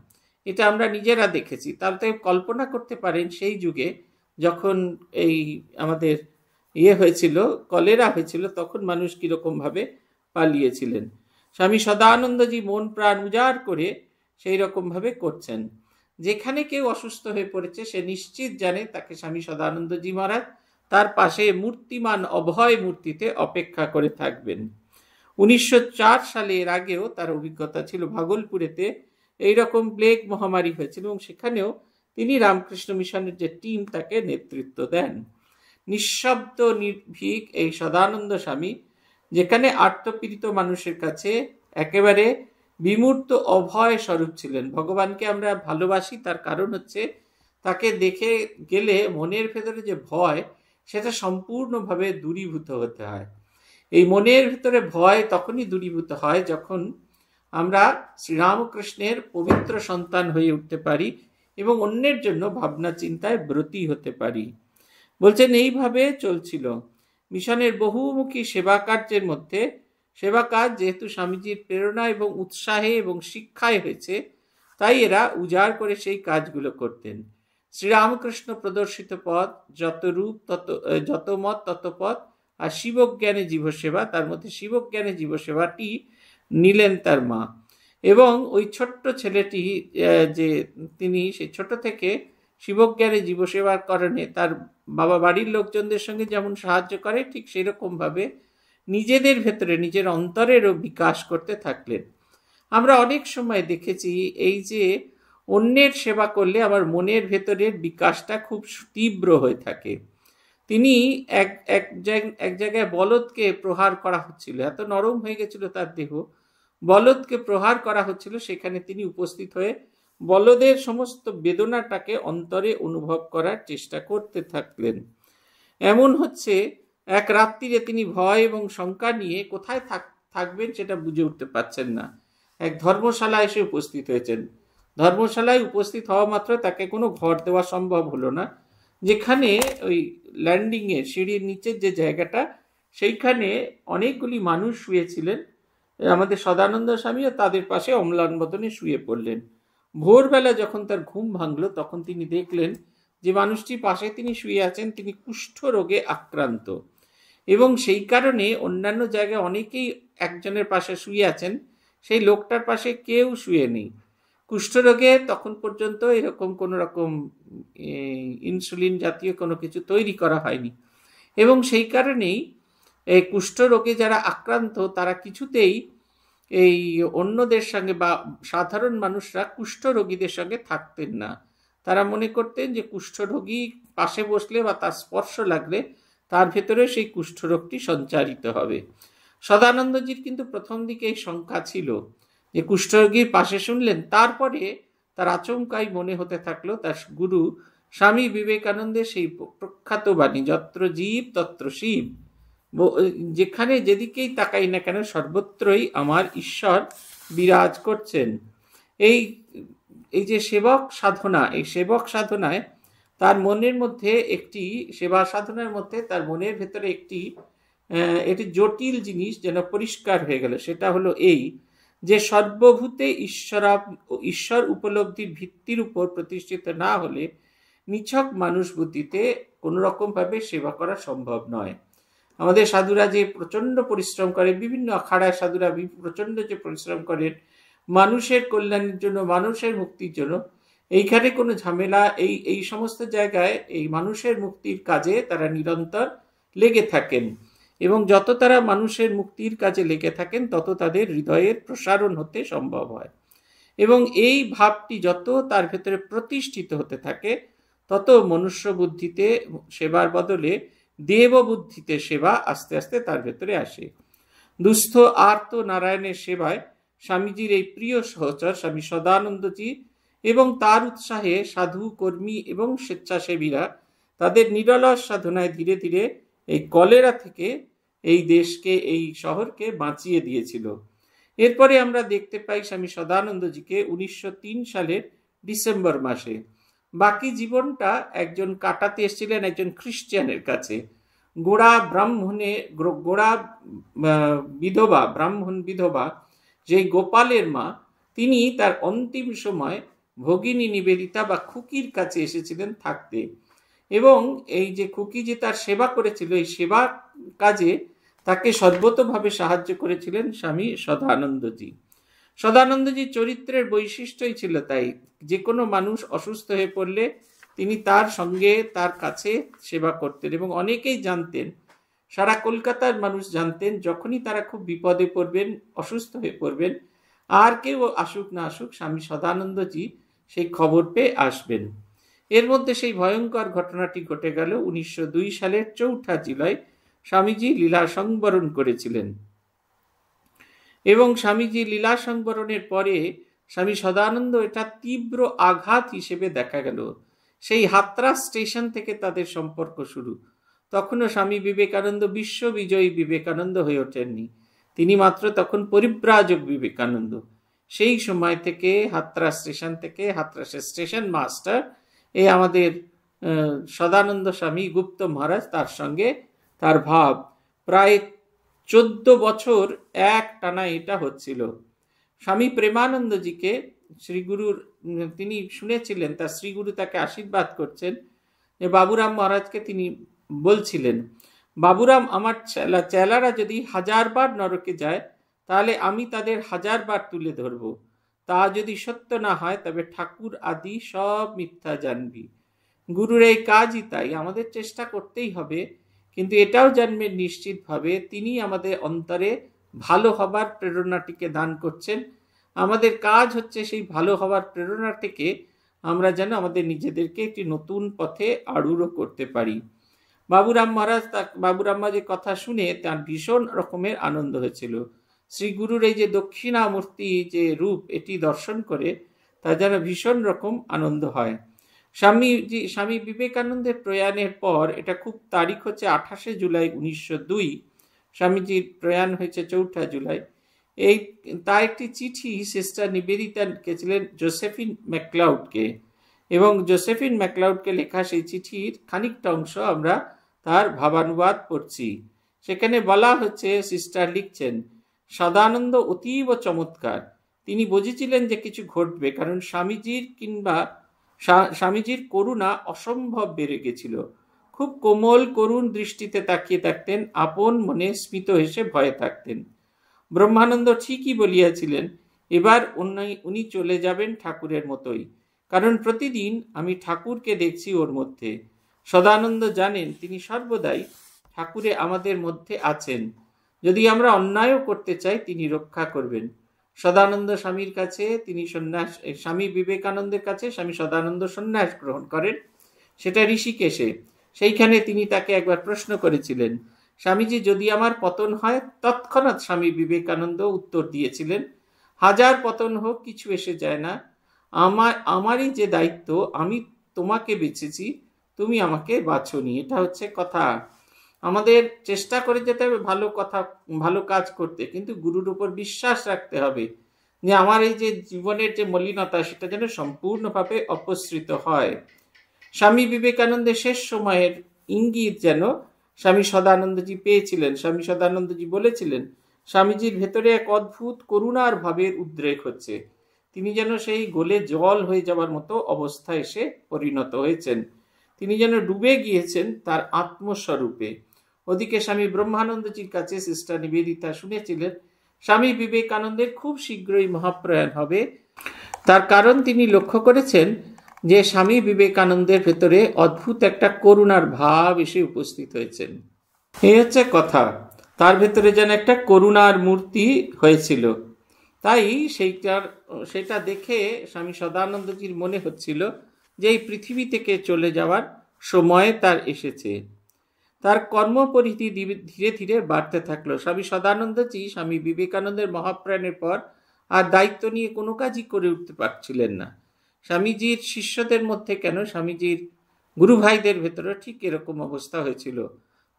[SPEAKER 1] এটা আমরা নিজেরা দেখেছি তাতে কল্পনা করতে পারেন সেই যুগে যখন এই আমাদের ইয়ে হয়েছিল কলেরা হয়েছিল তখন মানুষ কীরকমভাবে পালিয়েছিলেন স্বামী সদানন্দজি মন প্রাণ উজাড় করে সেই রকমভাবে করছেন যেখানে কেউ অসুস্থ হয়ে পড়েছে সে নিশ্চিত জানে তাকে স্বামী সদানন্দজি মহারাজ তার পাশে মূর্তিমান অভয় মূর্তিতে অপেক্ষা করে থাকবেন উনিশশো সালে এর আগেও তার অভিজ্ঞতা ছিল ভাগলপুরেতে এইরকম প্লেগ মহামারী হয়েছিল এবং সেখানেও তিনি রামকৃষ্ণ মিশনের যে টিম তাকে নেতৃত্ব দেন নিঃশব্দ নির্ভীক এই সদানন্দ স্বামী যেখানে আত্মপীড়িত মানুষের কাছে একেবারে বিমূর্ত অভয় স্বরূপ ছিলেন ভগবানকে আমরা ভালোবাসি তার কারণ হচ্ছে তাকে দেখে গেলে মনের ভেতরে যে ভয় সেটা সম্পূর্ণভাবে দূরীভূত হতে হয় এই মনের ভেতরে ভয় তখনই দূরীভূত হয় যখন আমরা শ্রীরামকৃষ্ণের পবিত্র সন্তান হয়ে উঠতে পারি এবং অন্যের জন্য ভাবনা চিন্তায় ব্রতী হতে পারি বলছেন এইভাবে চলছিল মিশনের বহুমুখী সেবা কার্যের মধ্যে সেবা কাজ যেহেতু স্বামীজির প্রেরণা এবং উৎসাহে এবং শিক্ষায় হয়েছে তাই এরা উজাড় করে সেই কাজগুলো করতেন শ্রীরামকৃষ্ণ প্রদর্শিত পথ যত রূপ তত যত মত তত পথ আর শিবজ্ঞানে জীবসেবা তার মধ্যে শিবজ্ঞানে জীবসেবাটি নিলেন তার মা এবং ওই ছোট্ট ছেলেটি যে তিনি সে ছোট থেকে শিবজ্ঞানে জীবসেবার কারণে তার বাবা বাড়ির লোকজনদের সঙ্গে যেমন সাহায্য করে ঠিক সেরকমভাবে নিজেদের ভেতরে নিজের অন্তরেরও বিকাশ করতে থাকলেন আমরা অনেক সময় দেখেছি এই যে অন্যের সেবা করলে আমার মনের ভেতরের বিকাশটা খুব তীব্র হয়ে থাকে তিনি এক এক এক জায়গায় বলদকে প্রহার করা হচ্ছিল এত নরম হয়ে গেছিল তার দেহ বলদকে প্রহার করা হচ্ছিল সেখানে তিনি উপস্থিত হয়ে বলদের সমস্ত বেদনাটাকে অন্তরে অনুভব করার চেষ্টা করতে থাকলেন এমন হচ্ছে এক রাত্রিরে তিনি ভয় এবং শঙ্কা নিয়ে কোথায় থাকবেন সেটা বুঝে উঠতে পারছেন না এক ধর্মশালা এসে উপস্থিত হয়েছেন ধর্মশালায় উপস্থিত হওয়া মাত্র তাকে কোনো ঘর দেওয়া সম্ভব হলো না যেখানে ওই ল্যান্ডিংয়ে সিঁড়ির নিচের যে জায়গাটা সেইখানে অনেকগুলি মানুষ শুয়েছিলেন আমাদের সদানন্দ স্বামীও তাদের পাশে অম্লান বদনে শুয়ে পড়লেন ভোরবেলা যখন তার ঘুম ভাঙল তখন তিনি দেখলেন যে মানুষটি পাশে তিনি শুয়ে আছেন তিনি কুষ্ঠ রোগে আক্রান্ত এবং সেই কারণে অন্যান্য জায়গায় অনেকেই একজনের পাশে শুয়ে আছেন সেই লোকটার পাশে কেউ শুয়ে নেই কুষ্ঠরোগে তখন পর্যন্ত এরকম কোনো রকম ইনসুলিন জাতীয় কোনো কিছু তৈরি করা হয়নি এবং সেই কারণেই এই কুষ্ঠরোগে যারা আক্রান্ত তারা কিছুতেই এই অন্যদের সঙ্গে বা সাধারণ মানুষরা কুষ্ঠরোগীদের সঙ্গে থাকতেন না তারা মনে করতেন যে কুষ্ঠরোগী পাশে বসলে বা তার স্পর্শ লাগলে তার ভেতরে সেই কুষ্ঠরোগটি সঞ্চারিত হবে সদানন্দজির কিন্তু প্রথম দিকে এই শঙ্কা ছিল যে কুষ্ঠরোগীর পাশে শুনলেন তারপরে তার আচমকাই মনে হতে থাকলো তার গুরু স্বামী বিবেকানন্দের সেই প্রখ্যাত বাণী যত্র জীব তত্র শিব যেখানে যেদিকেই তাকাই না কেন সর্বত্রই আমার ঈশ্বর বিরাজ করছেন এই এই যে সেবক সাধনা এই সেবক সাধনায় তার মনের মধ্যে একটি সেবা সাধনার মধ্যে তার মনের ভেতরে একটি এটি জটিল জিনিস যেন পরিষ্কার হয়ে গেল সেটা হলো এই যে সর্বভূতে ঈশ্বরা ঈশ্বর উপলব্ধির ভিত্তির উপর প্রতিষ্ঠিত না হলে নিছক মানুষ বুদ্ধিতে কোনোরকমভাবে সেবা করা সম্ভব নয় আমাদের সাধুরা যে প্রচণ্ড পরিশ্রম করে বিভিন্ন আখাড়ায় সাধুরা প্রচণ্ড যে পরিশ্রম করেন মানুষের কল্যাণের জন্য মানুষের মুক্তির জন্য এইখানে কোনো ঝামেলা এই এই সমস্ত জায়গায় এই মানুষের মুক্তির কাজে তারা নিরন্তর লেগে থাকেন এবং যত তারা মানুষের মুক্তির কাজে লেগে থাকেন তত তাদের হৃদয়ের প্রসারণ হতে সম্ভব হয় এবং এই ভাবটি যত তার ভেতরে প্রতিষ্ঠিত হতে থাকে তত মনুষ্য বুদ্ধিতে সেবার বদলে দেব বুদ্ধিতে সেবা আস্তে আস্তে তার ভেতরে আসে দুস্থ আর্ত নারায়ণের সেবায় স্বামীজির এই প্রিয় সহচর স্বামী সদানন্দজি এবং তার উৎসাহে সাধু কর্মী এবং স্বেচ্ছাসেবীরা তাদের নিরলস সাধনায় ধীরে ধীরে এই কলেরা থেকে এই দেশকে এই শহরকে বাঁচিয়ে দিয়েছিল এরপরে আমরা দেখতে পাই স্বামী সদানন্দজিকে উনিশশো তিন সালের ডিসেম্বর মাসে বাকি জীবনটা একজন কাটাতে এসেছিলেন একজন খ্রিস্টানের কাছে গোড়া ব্রাহ্মণে গোড়া বিধবা ব্রাহ্মণ বিধবা যে গোপালের মা তিনি তার অন্তিম সময় ভগিনী নিবেদিতা বা খুকির কাছে এসেছিলেন থাকতে এবং এই যে খুকি যে তার সেবা করেছিল এই সেবা কাজে তাকে সদ্বতভাবে সাহায্য করেছিলেন স্বামী সদানন্দজি সদানন্দজির চরিত্রের বৈশিষ্ট্যই ছিল তাই যে কোনো মানুষ অসুস্থ হয়ে পড়লে তিনি তার সঙ্গে তার কাছে সেবা করতেন এবং অনেকেই জানতেন সারা কলকাতার মানুষ জানতেন যখনই তারা খুব বিপদে পড়বেন অসুস্থ হয়ে পড়বেন আর কেউ আসুক না আসুক স্বামী সদানন্দজি সেই খবর পেয়ে আসবেন এর মধ্যে সেই ভয়ঙ্কর ঘটনাটি ঘটে গেল উনিশশো সালের চৌঠা জুলাই স্বামীজি লীলা সংবরণ করেছিলেন এবং স্বামীজি লীলা সংবরণের পরে স্বামী সদানন্দ এটা তীব্র আঘাত হিসেবে দেখা গেল সেই হাতরা স্টেশন থেকে তাদের সম্পর্ক শুরু তখনও স্বামী বিবেকানন্দ বিশ্ববিজয়ী বিবেকানন্দ হয়ে ওঠেননি তিনি মাত্র তখন পরিব্রাজক বিবেকানন্দ সেই সময় থেকে হাতরা স্টেশন থেকে হাতরাসের স্টেশন মাস্টার এই আমাদের সদানন্দ স্বামী গুপ্ত মহারাজ তার সঙ্গে তার ভাব প্রায় চোদ্দ বছর এক টানা এটা হচ্ছিল স্বামী প্রেমানন্দজিকে শ্রীগুরুর তিনি শুনেছিলেন তার শ্রীগুরু তাকে আশীর্বাদ করছেন যে বাবুরাম মহারাজকে তিনি বলছিলেন বাবুরাম আমার চেলারা যদি হাজারবার নরকে যায় তাহলে আমি তাদের হাজারবার তুলে ধরব তা যদি সত্য না হয় তবে ঠাকুর আদি সব মিথ্যা জানবি গুরুর এই কাজই তাই আমাদের চেষ্টা করতেই হবে কিন্তু এটাও জানবেন নিশ্চিতভাবে তিনি আমাদের অন্তরে ভালো হবার প্রেরণাটিকে দান করছেন আমাদের কাজ হচ্ছে সেই ভালো হবার প্রেরণাটিকে আমরা যেন আমাদের নিজেদেরকে একটি নতুন পথে আড়ুরও করতে পারি বাবুরাম মহারাজ তা বাবুরাম্মা যে কথা শুনে তার ভীষণ রকমের আনন্দ হয়েছিল শ্রী গুরুর এই যে দক্ষিণামূর্তি যে রূপ এটি দর্শন করে তা যেন ভীষণ রকম আনন্দ হয় স্বামীজি স্বামী বিবেকানন্দের প্রয়াণের পর এটা খুব তারিখ হচ্ছে আঠাশে জুলাই উনিশশো দুই স্বামীজির প্রয়াণ হয়েছে চৌঠা জুলাই এই তা একটি চিঠি সিস্টার নিবেদিতা গেছিলেন জোসেফিন ম্যাকলাউডকে এবং জোসেফিন ম্যাকলাউডকে লেখা সেই চিঠির খানিকটা অংশ আমরা তার ভাবানুবাদ পড়ছি সেখানে বলা হচ্ছে সিস্টার লিখছেন সাদানন্দ অতীব চমৎকার তিনি বুঝেছিলেন যে কিছু ঘটবে কারণ স্বামীজির কিংবা স্বামীজির করুণা অসম্ভব বেড়ে গেছিল খুব কোমল করুণ দৃষ্টিতে তাকিয়ে থাকতেন আপন মনে স্মিত হেসে ভয়ে থাকতেন ব্রহ্মানন্দ ঠিকই বলিয়াছিলেন এবার উনি চলে যাবেন ঠাকুরের মতোই কারণ প্রতিদিন আমি ঠাকুরকে দেখছি ওর মধ্যে সদানন্দ জানেন তিনি সর্বদাই ঠাকুরে আমাদের মধ্যে আছেন যদি আমরা অন্যায়ও করতে চাই তিনি রক্ষা করবেন সদানন্দ স্বামীর কাছে তিনি সন্ন্যাস স্বামী বিবেকানন্দের কাছে স্বামী সদানন্দ সন্ন্যাস গ্রহণ করেন সেটা ঋষিকেশে সেইখানে তিনি তাকে একবার প্রশ্ন করেছিলেন স্বামীজি যদি আমার পতন হয় তৎক্ষণাৎ স্বামী বিবেকানন্দ উত্তর দিয়েছিলেন হাজার পতন হোক কিছু এসে যায় না আমার আমারই যে দায়িত্ব আমি তোমাকে বেছেছি তুমি আমাকে বাছনি এটা হচ্ছে কথা আমাদের চেষ্টা করে যেতে হবে ভালো কথা ভালো কাজ করতে কিন্তু গুরুর উপর বিশ্বাস রাখতে হবে যে আমার এই যে জীবনের যে মলিনতা সেটা যেন সম্পূর্ণভাবে অপসৃত হয় স্বামী বিবেকানন্দের শেষ সময়ের ইঙ্গিত যেন স্বামী সদানন্দজি পেয়েছিলেন স্বামী সদানন্দজি বলেছিলেন স্বামীজির ভেতরে এক অদ্ভুত করুণার ভাবের উদ্রেক হচ্ছে তিনি যেন সেই গোলে জল হয়ে যাওয়ার মতো অবস্থায় এসে পরিণত হয়েছেন তিনি যেন ডুবে গিয়েছেন তার আত্মস্বরূপে ওদিকে স্বামী ব্রহ্মানন্দজির কাছে সিস্টার নিবেদিতা শুনেছিলেন স্বামী বিবেকানন্দের খুব শীঘ্রই মহাপ্রয়াণ হবে তার কারণ তিনি লক্ষ্য করেছেন যে স্বামী বিবেকানন্দের ভেতরে অদ্ভুত একটা করুণার ভাব এসে উপস্থিত হয়েছেন এই হচ্ছে কথা তার ভেতরে যেন একটা করুণার মূর্তি হয়েছিল তাই সেইটার সেটা দেখে স্বামী সদানন্দজির মনে হচ্ছিল যে এই পৃথিবী থেকে চলে যাওয়ার সময় তার এসেছে তার কর্মপরিধি ধীরে ধীরে বাড়তে থাকলো স্বামী সদানন্দজি স্বামী বিবেকানন্দের মহাপ্রাণের পর আর দায়িত্ব নিয়ে কোনো কাজই করে উঠতে পারছিলেন না স্বামীজির শিষ্যদের মধ্যে কেন স্বামীজির গুরু ভাইদের ভেতরে ঠিক এরকম অবস্থা হয়েছিল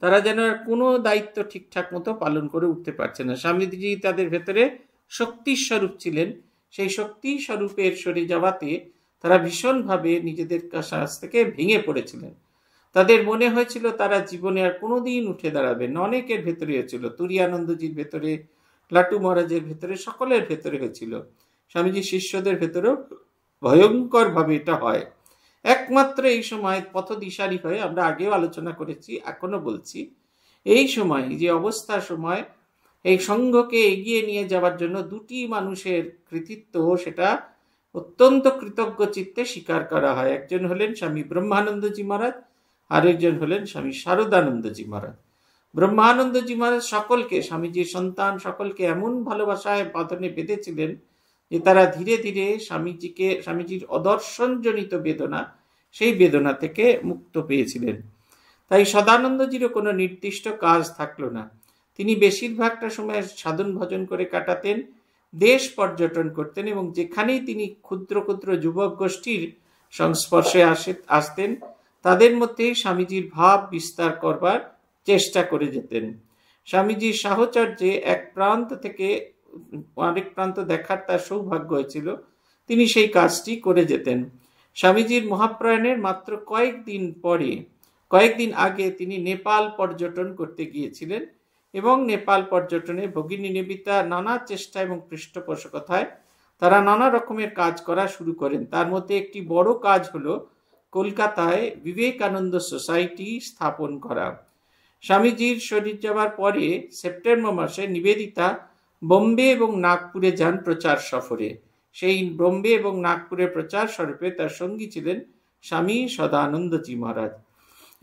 [SPEAKER 1] তারা যেন আর কোনো দায়িত্ব ঠিকঠাক মতো পালন করে উঠতে পারছে না স্বামীজি তাদের ভেতরে শক্তিস্বরূপ ছিলেন সেই শক্তি স্বরূপের সরে যাওয়াতে তারা ভীষণভাবে নিজেদের কাজ থেকে ভেঙে পড়েছিলেন তাদের মনে হয়েছিল তারা জীবনে আর কোনোদিন উঠে না অনেকের ভেতরে হয়েছিল তুরিয়ানন্দজির ভেতরে লাটু মহারাজের ভেতরে সকলের ভেতরে হয়েছিল স্বামীজির শিষ্যদের ভেতরেও ভয়ঙ্করভাবে এটা হয় একমাত্র এই সময় পথ দিশারি হয়ে আমরা আগেও আলোচনা করেছি এখনো বলছি এই সময় যে অবস্থার সময় এই সংঘকে এগিয়ে নিয়ে যাওয়ার জন্য দুটি মানুষের কৃতিত্ব সেটা অত্যন্ত কৃতজ্ঞ চিত্তে স্বীকার করা হয় একজন হলেন স্বামী ব্রহ্মানন্দজি মহারাজ আরেকজন হলেন স্বামী শারদানন্দজি মহারাজ ব্রহ্মানন্দজি মহারাজ সকলকে স্বামীজির সন্তান সকলকে এমন ভালোবাসায় বাঁধনে বেঁধেছিলেন যে তারা ধীরে ধীরে স্বামীজিকে স্বামীজির অদর্শনজনিত বেদনা সেই বেদনা থেকে মুক্ত পেয়েছিলেন তাই সদানন্দজিরও কোনো নির্দিষ্ট কাজ থাকলো না তিনি বেশিরভাগটা সময় সাধন ভজন করে কাটাতেন দেশ পর্যটন করতেন এবং যেখানেই তিনি ক্ষুদ্র ক্ষুদ্র যুবক গোষ্ঠীর সংস্পর্শে আসে আসতেন তাদের মধ্যেই স্বামীজির ভাব বিস্তার করবার চেষ্টা করে যেতেন স্বামীজির সাহচর্যে এক প্রান্ত থেকে আরেক প্রান্ত দেখার তার সৌভাগ্য হয়েছিল তিনি সেই কাজটি করে যেতেন স্বামীজির মহাপ্রয়াণের মাত্র কয়েকদিন পরে কয়েকদিন আগে তিনি নেপাল পর্যটন করতে গিয়েছিলেন এবং নেপাল পর্যটনে ভগিনী নিবেদিতা নানা চেষ্টা এবং পৃষ্ঠপোষকতায় তারা নানা রকমের কাজ করা শুরু করেন তার মধ্যে একটি বড় কাজ হলো কলকাতায় বিবেকানন্দ সোসাইটি স্থাপন করা স্বামীজির শরীর যাওয়ার পরে সেপ্টেম্বর মাসে নিবেদিতা বোম্বে এবং নাগপুরে যান প্রচার সফরে সেই বোম্বে এবং নাগপুরে প্রচার স্বরূপে তার সঙ্গী ছিলেন স্বামী সদানন্দজি মহারাজ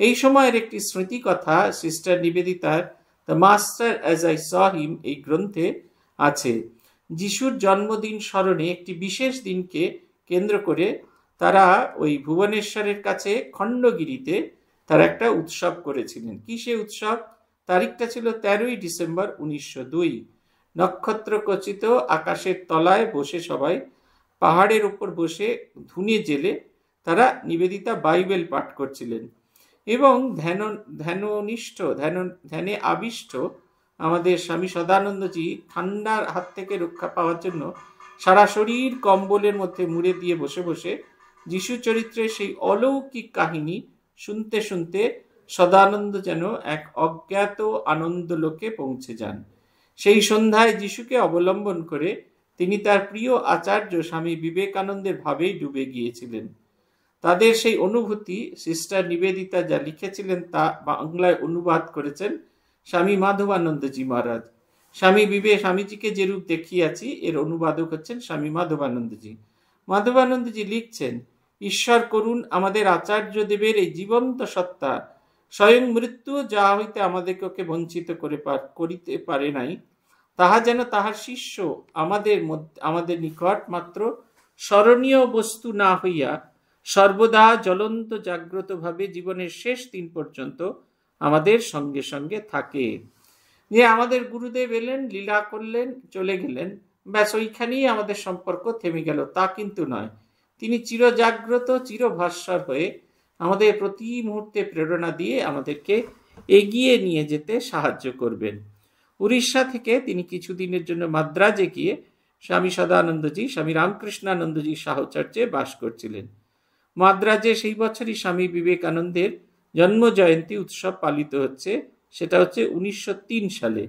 [SPEAKER 1] এই সময়ের একটি স্মৃতিকথা সিস্টার নিবেদিতার the master as I saw him এই গ্রন্থে আছে যিশুর জন্মদিন স্মরণে একটি বিশেষ দিনকে কেন্দ্র করে তারা ওই ভুবনেশ্বরের কাছে খণ্ডগিরিতে তার একটা উৎসব করেছিলেন কি সে উৎসব তারিখটা ছিল তেরোই ডিসেম্বর উনিশশো দুই নক্ষত্র কচিত আকাশের তলায় বসে সবাই পাহাড়ের উপর বসে ধুনে জেলে তারা নিবেদিতা বাইবেল পাঠ করছিলেন এবং ধ্যান ধ্যানিষ্ঠ ধ্যান ধ্যানে আবিষ্ট আমাদের স্বামী সদানন্দজি ঠান্ডার হাত থেকে রক্ষা পাওয়ার জন্য সারা শরীর কম্বলের মধ্যে মুড়ে দিয়ে বসে বসে যিশু চরিত্রের সেই অলৌকিক কাহিনী শুনতে শুনতে সদানন্দ যেন এক অজ্ঞাত আনন্দ লোকে পৌঁছে যান সেই সন্ধ্যায় যিশুকে অবলম্বন করে তিনি তার প্রিয় আচার্য স্বামী বিবেকানন্দের ভাবেই ডুবে গিয়েছিলেন তাদের সেই অনুভূতি সিস্টার নিবেদিতা যা লিখেছিলেন তা বাংলায় অনুবাদ করেছেন স্বামী মাধবানন্দজি মহারাজ স্বামী বিবে স্বামীজিকে যে রূপ দেখিয়াছি এর অনুবাদক হচ্ছেন স্বামী মাধবানন্দজি মাধবানন্দজি লিখছেন ঈশ্বর করুন আমাদের আচার্য দেবের এই জীবন্ত সত্তা স্বয়ং মৃত্যু যা হইতে আমাদেরকে বঞ্চিত করে করিতে পারে নাই তাহা যেন তাহার শিষ্য আমাদের আমাদের নিকট মাত্র স্মরণীয় বস্তু না হইয়া সর্বদা জ্বলন্ত জাগ্রতভাবে জীবনের শেষ দিন পর্যন্ত আমাদের সঙ্গে সঙ্গে থাকে যে আমাদের গুরুদেব এলেন লীলা করলেন চলে গেলেন ব্যাস ওইখানেই আমাদের সম্পর্ক থেমে গেল তা কিন্তু নয় তিনি চিরজাগ্রত চিরভাস্বর হয়ে আমাদের প্রতি মুহূর্তে প্রেরণা দিয়ে আমাদেরকে এগিয়ে নিয়ে যেতে সাহায্য করবেন উড়িষ্যা থেকে তিনি কিছুদিনের জন্য মাদ্রাজে গিয়ে স্বামী সদানন্দজি স্বামী রামকৃষ্ণানন্দজি সাহচর্যে বাস করছিলেন মাদ্রাজে সেই বছরই স্বামী বিবেকানন্দের জন্মজয়ন্তী উৎসব পালিত হচ্ছে সেটা হচ্ছে উনিশশো সালে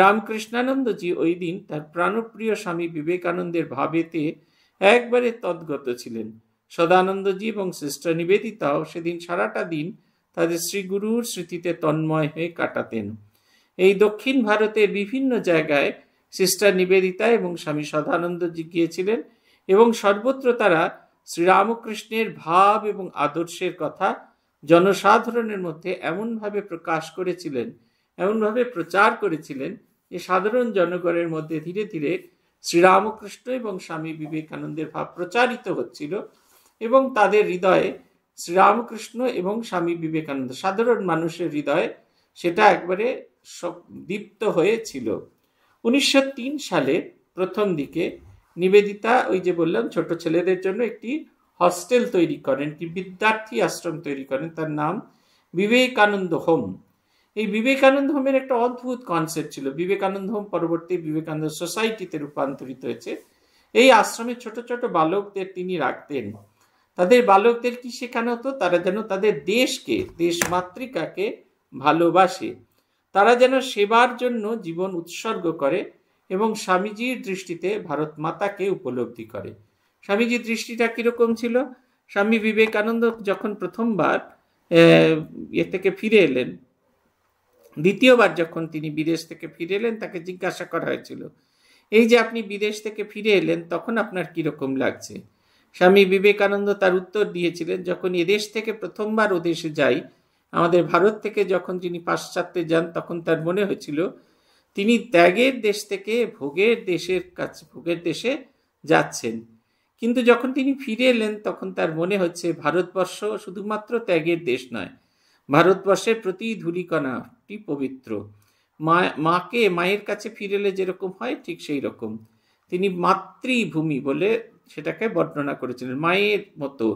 [SPEAKER 1] রামকৃষ্ণানন্দজি ওই দিন তার প্রাণপ্রিয় স্বামী বিবেকানন্দের ভাবেতে একবারে তদ্গত ছিলেন সদানন্দজি এবং সিস্টার নিবেদিতাও সেদিন সারাটা দিন তাদের শ্রীগুরুর স্মৃতিতে তন্ময় হয়ে কাটাতেন এই দক্ষিণ ভারতের বিভিন্ন জায়গায় সিস্টার নিবেদিতা এবং স্বামী সদানন্দজি গিয়েছিলেন এবং সর্বত্র তারা শ্রীরামকৃষ্ণের ভাব এবং আদর্শের কথা জনসাধারণের মধ্যে এমনভাবে প্রকাশ করেছিলেন এমনভাবে প্রচার করেছিলেন যে সাধারণ জনগণের মধ্যে ধীরে ধীরে শ্রীরামকৃষ্ণ এবং স্বামী বিবেকানন্দের ভাব প্রচারিত হচ্ছিল এবং তাদের হৃদয়ে শ্রীরামকৃষ্ণ এবং স্বামী বিবেকানন্দ সাধারণ মানুষের হৃদয়ে সেটা একবারে দীপ্ত হয়েছিল উনিশশো সালে প্রথম দিকে নিবেদিতা ওই যে বললাম ছোট ছেলেদের জন্য একটি হস্টেল তৈরি করেন একটি বিদ্যার্থী আশ্রম তৈরি করেন তার নাম বিবেকানন্দ হোম এই বিবেকানন্দ হোমের একটা অদ্ভুত কনসেপ্ট ছিল বিবেকানন্দ হোম পরবর্তী বিবেকানন্দ সোসাইটিতে রূপান্তরিত হয়েছে এই আশ্রমে ছোট ছোট বালকদের তিনি রাখতেন তাদের বালকদের কি শেখানো হতো তারা যেন তাদের দেশকে দেশ মাতৃকাকে ভালোবাসে তারা যেন সেবার জন্য জীবন উৎসর্গ করে এবং স্বামীজির দৃষ্টিতে ভারত মাতাকে উপলব্ধি করে স্বামীজির দৃষ্টিটা কীরকম ছিল স্বামী বিবেকানন্দ যখন প্রথমবার এ থেকে ফিরে এলেন দ্বিতীয়বার যখন তিনি বিদেশ থেকে ফিরে এলেন তাকে জিজ্ঞাসা করা হয়েছিল এই যে আপনি বিদেশ থেকে ফিরে এলেন তখন আপনার কীরকম লাগছে স্বামী বিবেকানন্দ তার উত্তর দিয়েছিলেন যখন এদেশ থেকে প্রথমবার ওদেশে যাই আমাদের ভারত থেকে যখন যিনি পাশ্চাত্যে যান তখন তার মনে হয়েছিল তিনি ত্যাগের দেশ থেকে ভোগের দেশের কাছে ভোগের দেশে যাচ্ছেন কিন্তু যখন তিনি ফিরে এলেন তখন তার মনে হচ্ছে ভারতবর্ষ শুধুমাত্র ত্যাগের দেশ নয় ভারতবর্ষের প্রতি ধূলিকণাটি পবিত্র মা মাকে মায়ের কাছে ফিরেলে যেরকম হয় ঠিক সেই রকম তিনি মাতৃভূমি বলে সেটাকে বর্ণনা করেছিলেন মায়ের মতো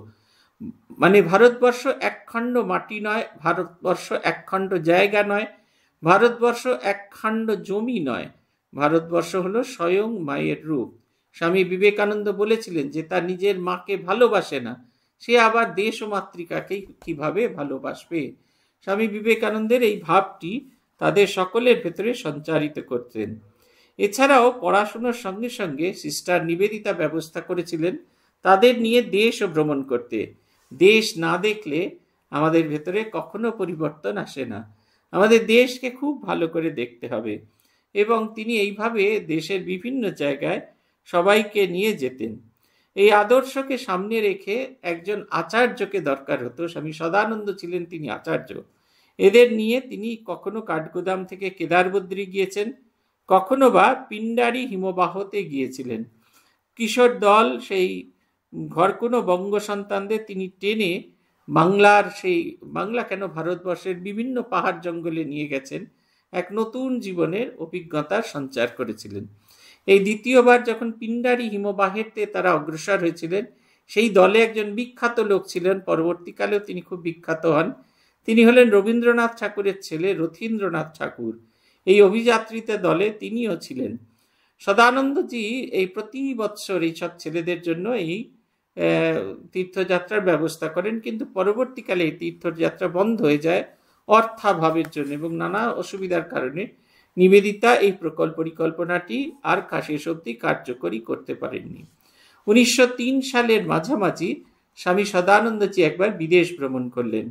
[SPEAKER 1] মানে ভারতবর্ষ একখণ্ড মাটি নয় ভারতবর্ষ একখণ্ড জায়গা নয় ভারতবর্ষ এক খাণ্ড জমি নয় ভারতবর্ষ হলো স্বয়ং মায়ের রূপ স্বামী বিবেকানন্দ বলেছিলেন যে তার নিজের মাকে ভালোবাসে না সে আবার দেশ ও মাতৃকাকে কিভাবে ভালোবাসবে স্বামী বিবেকানন্দের এই ভাবটি তাদের সকলের ভেতরে সঞ্চারিত করতেন এছাড়াও পড়াশুনোর সঙ্গে সঙ্গে সিস্টার নিবেদিতা ব্যবস্থা করেছিলেন তাদের নিয়ে দেশ ও ভ্রমণ করতে দেশ না দেখলে আমাদের ভেতরে কখনো পরিবর্তন আসে না আমাদের দেশকে খুব ভালো করে দেখতে হবে এবং তিনি এইভাবে দেশের বিভিন্ন জায়গায় সবাইকে নিয়ে যেতেন এই আদর্শকে সামনে রেখে একজন আচার্যকে দরকার হতো স্বামী সদানন্দ ছিলেন তিনি আচার্য এদের নিয়ে তিনি কখনো কাঠগোদাম থেকে কেদারবদ্রী গিয়েছেন কখনো বা পিণ্ডারি হিমবাহতে গিয়েছিলেন কিশোর দল সেই ঘরকোনো বঙ্গ সন্তানদের তিনি টেনে বাংলার সেই বাংলা কেন ভারতবর্ষের বিভিন্ন পাহাড় জঙ্গলে নিয়ে গেছেন এক নতুন জীবনের অভিজ্ঞতার সঞ্চার করেছিলেন এই দ্বিতীয়বার যখন পিণ্ডারি হিমবাহেরতে তারা অগ্রসর হয়েছিলেন সেই দলে একজন বিখ্যাত লোক ছিলেন পরবর্তীকালেও তিনি খুব বিখ্যাত হন তিনি হলেন রবীন্দ্রনাথ ঠাকুরের ছেলে রথীন্দ্রনাথ ঠাকুর এই অভিযাত্রীতে দলে তিনিও ছিলেন সদানন্দজি এই প্রতি বৎসর এইসব ছেলেদের জন্য এই তীর্থযাত্রার ব্যবস্থা করেন কিন্তু পরবর্তীকালে এই তীর্থযাত্রা বন্ধ হয়ে যায় অর্থাভাবের জন্য এবং নানা অসুবিধার কারণে নিবেদিতা এই প্রকল্প পরিকল্পনাটি আর কাশি অবধি কার্যকরী করতে পারেননি উনিশশো সালের মাঝামাঝি স্বামী সদানন্দজি একবার বিদেশ ভ্রমণ করলেন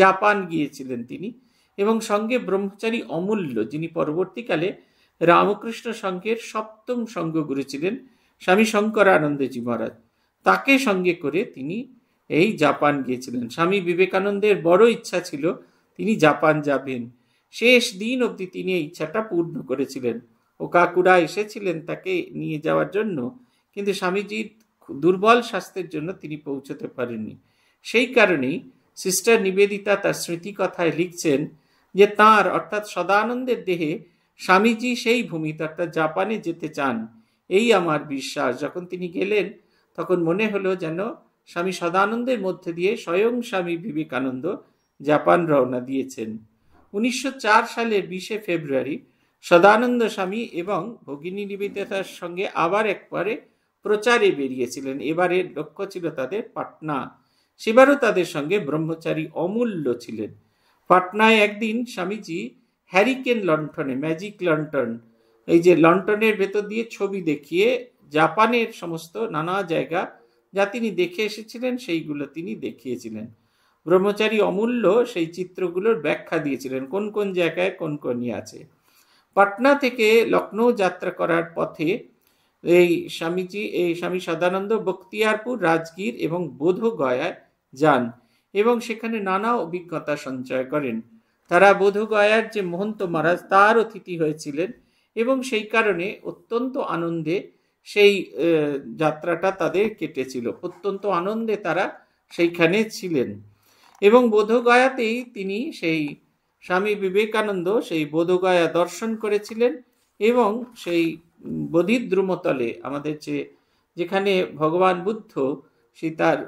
[SPEAKER 1] জাপান গিয়েছিলেন তিনি এবং সঙ্গে ব্রহ্মচারী অমূল্য যিনি পরবর্তীকালে রামকৃষ্ণ সংঘের সপ্তম সংঘ গুরু ছিলেন স্বামী শঙ্করানন্দজি মহারাজ তাকে সঙ্গে করে তিনি এই জাপান গিয়েছিলেন স্বামী বিবেকানন্দের বড় ইচ্ছা ছিল তিনি জাপান যাবেন শেষ দিন অবধি তিনি এই ইচ্ছাটা পূর্ণ করেছিলেন ও কাকুরা এসেছিলেন তাকে নিয়ে যাওয়ার জন্য কিন্তু স্বামীজির দুর্বল স্বাস্থ্যের জন্য তিনি পৌঁছতে পারেননি সেই কারণেই সিস্টার নিবেদিতা তার স্মৃতিকথায় লিখছেন যে তার অর্থাৎ সদানন্দের দেহে স্বামীজি সেই ভূমিতে অর্থাৎ জাপানে যেতে চান এই আমার বিশ্বাস যখন তিনি গেলেন তখন মনে হলো যেন স্বামী সদানন্দের মধ্যে দিয়ে স্বয়ং স্বামী বিবেকানন্দ জাপান রওনা দিয়েছেন উনিশশো সালের বিশে ফেব্রুয়ারি সদানন্দ স্বামী এবং ভগিনী নিবেদিতার সঙ্গে আবার একবারে প্রচারে বেরিয়েছিলেন এবারের লক্ষ্য ছিল তাদের পাটনা সেবারও তাদের সঙ্গে ব্রহ্মচারী অমূল্য ছিলেন পাটনায় একদিন স্বামীজি হ্যারিকেন লন্ঠনে ম্যাজিক লন্ঠন এই যে লন্ঠনের ভেতর দিয়ে ছবি দেখিয়ে জাপানের সমস্ত নানা জায়গা যা তিনি দেখে এসেছিলেন সেইগুলো তিনি দেখিয়েছিলেন ব্রহ্মচারী অমূল্য সেই চিত্রগুলোর ব্যাখ্যা দিয়েছিলেন কোন কোন জায়গায় কোন কোনই ইয়ে আছে পাটনা থেকে লখনৌ যাত্রা করার পথে এই স্বামীজি এই স্বামী সদানন্দ বক্তিয়ারপুর রাজগীর এবং বোধগয়ায় যান এবং সেখানে নানা অভিজ্ঞতা সঞ্চয় করেন তারা বোধগয়ার যে মহন্ত মহারাজ তার অতিথি হয়েছিলেন এবং সেই কারণে অত্যন্ত আনন্দে সেই যাত্রাটা তাদের কেটেছিল অত্যন্ত আনন্দে তারা সেইখানে ছিলেন এবং বোধগয়াতেই তিনি সেই স্বামী বিবেকানন্দ সেই বোধগয়া দর্শন করেছিলেন এবং সেই বোধিদ্রুমতলে আমাদের যে যেখানে ভগবান বুদ্ধ সে তার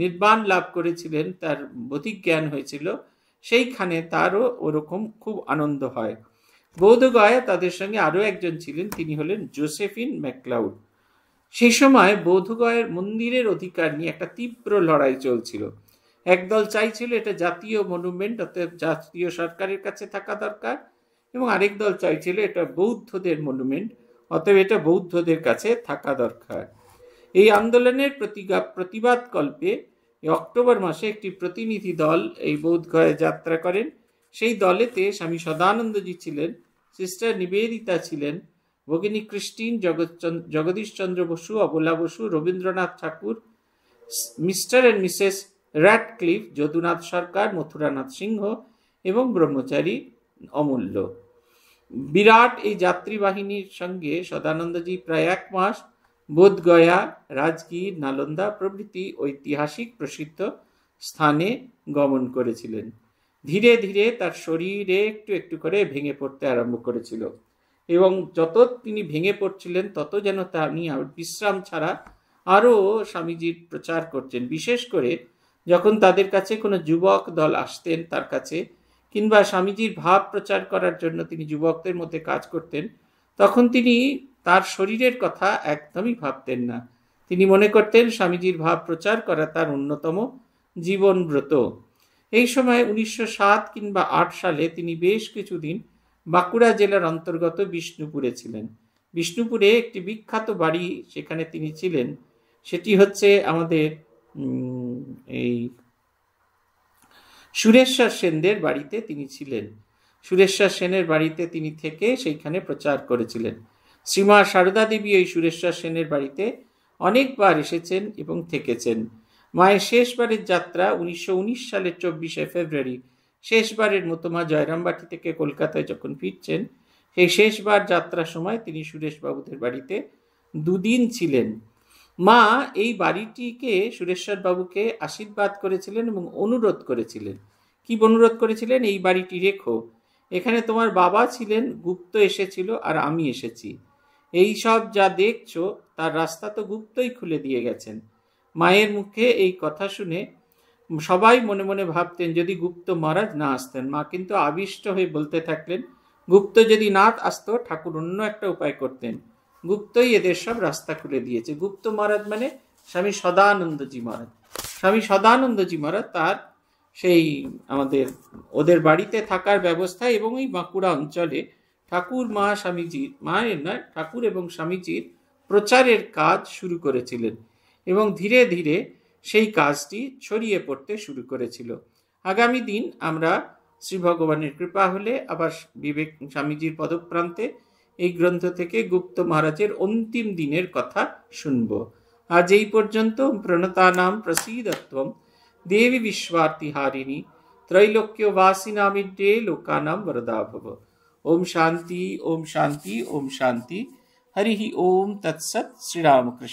[SPEAKER 1] নির্বাণ লাভ করেছিলেন তার বোধিজ্ঞান হয়েছিল সেইখানে তারও ওরকম খুব আনন্দ হয় বৌদ্ধগয়া তাদের সঙ্গে আরও একজন ছিলেন তিনি হলেন জোসেফিন ম্যাকলাউড সেই সময় বৌধগয়ের মন্দিরের অধিকার নিয়ে একটা তীব্র লড়াই চলছিল একদল চাইছিল এটা জাতীয় মনুমেন্ট অর্থাৎ জাতীয় সরকারের কাছে থাকা দরকার এবং আরেক দল চাইছিল এটা বৌদ্ধদের মনুমেন্ট অতএব এটা বৌদ্ধদের কাছে থাকা দরকার এই আন্দোলনের প্রতিবাদ কল্পে অক্টোবর মাসে একটি প্রতিনিধি দল এই বৌদ্ধগয়ে যাত্রা করেন সেই দলেতে স্বামী সদানন্দজি ছিলেন সিস্টার নিবেদিতা ছিলেন ভগিনী Christine Jagadishchandra Bose Abala Bose Rabindranath Tagore mister and missus Ratcliffe Jadunath Sarkar Mathuranath Singha এবং ব্রহ্মচারী অমূল্য বিরাট এই যাত্রী বাহিনীর সঙ্গে সদানন্দজি প্রায় এক মাস বোধগয়া রাজগীর নালন্দা প্রভৃতি ঐতিহাসিক প্রসিদ্ধ স্থানে গমন করেছিলেন ধীরে ধীরে তার শরীরে একটু একটু করে ভেঙে পড়তে আরম্ভ করেছিল এবং যত তিনি ভেঙে পড়ছিলেন তত যেন তিনি বিশ্রাম ছাড়া আরও স্বামীজির প্রচার করছেন বিশেষ করে যখন তাদের কাছে কোনো যুবক দল আসতেন তার কাছে কিংবা স্বামীজির ভাব প্রচার করার জন্য তিনি যুবকদের মধ্যে কাজ করতেন তখন তিনি তার শরীরের কথা একদমই ভাবতেন না তিনি মনে করতেন স্বামীজির ভাব প্রচার করা তার অন্যতম জীবনব্রত এই সময় উনিশশো কিংবা আট সালে তিনি বেশ কিছুদিন বাঁকুড়া জেলার অন্তর্গত বিষ্ণুপুরে ছিলেন বিষ্ণুপুরে একটি বিখ্যাত বাড়ি সেখানে তিনি ছিলেন সেটি হচ্ছে আমাদের এই সুরেশ্বর সেনদের বাড়িতে তিনি ছিলেন সুরেশ্বর সেনের বাড়িতে তিনি থেকে সেইখানে প্রচার করেছিলেন শ্রীমা সারদা দেবী এই সুরেশ্বর সেনের বাড়িতে অনেকবার এসেছেন এবং থেকেছেন মায়ের শেষবারের যাত্রা উনিশশো সালের চব্বিশে ফেব্রুয়ারি শেষবারের মতো মা জয়রামবাটি থেকে কলকাতায় যখন ফিরছেন সেই শেষবার যাত্রার সময় তিনি সুরেশবাবুদের বাড়িতে দুদিন ছিলেন মা এই বাড়িটিকে সুরেশ্বরবাবুকে আশীর্বাদ করেছিলেন এবং অনুরোধ করেছিলেন কি অনুরোধ করেছিলেন এই বাড়িটি রেখো এখানে তোমার বাবা ছিলেন গুপ্ত এসেছিল আর আমি এসেছি এই সব যা দেখছো তার রাস্তা তো গুপ্তই খুলে দিয়ে গেছেন মায়ের মুখে এই কথা শুনে সবাই মনে মনে ভাবতেন যদি গুপ্ত মহারাজ না আসতেন মা কিন্তু আবিষ্ট হয়ে বলতে থাকলেন গুপ্ত যদি না আসতো ঠাকুর অন্য একটা উপায় করতেন গুপ্তই এদের সব রাস্তা খুলে দিয়েছে গুপ্ত মহারাজ মানে স্বামী সদানন্দজি মহারাজ স্বামী সদানন্দজি মহারাজ তার সেই আমাদের ওদের বাড়িতে থাকার ব্যবস্থা এবং এই বাঁকুড়া অঞ্চলে ঠাকুর মা স্বামীজির মায়ের নয় ঠাকুর এবং স্বামীজির প্রচারের কাজ শুরু করেছিলেন এবং ধীরে ধীরে সেই কাজটি ছড়িয়ে পড়তে শুরু করেছিল আগামী দিন আমরা শ্রী ভগবানের কৃপা হলে আবার বিবেক স্বামীজির পদপ্রান্তে এই গ্রন্থ থেকে গুপ্ত মহারাজের অন্তিম দিনের কথা শুনব আজ এই পর্যন্ত প্রণতানাম প্রসিদত্বম দেবী হারিণী ত্রৈলোক্য বাসিনামিড্যে লোকানাম বরদাভব ওম শান্তি ওম শান্তি ওম শান্তি हरि ओम तत्सत् श्री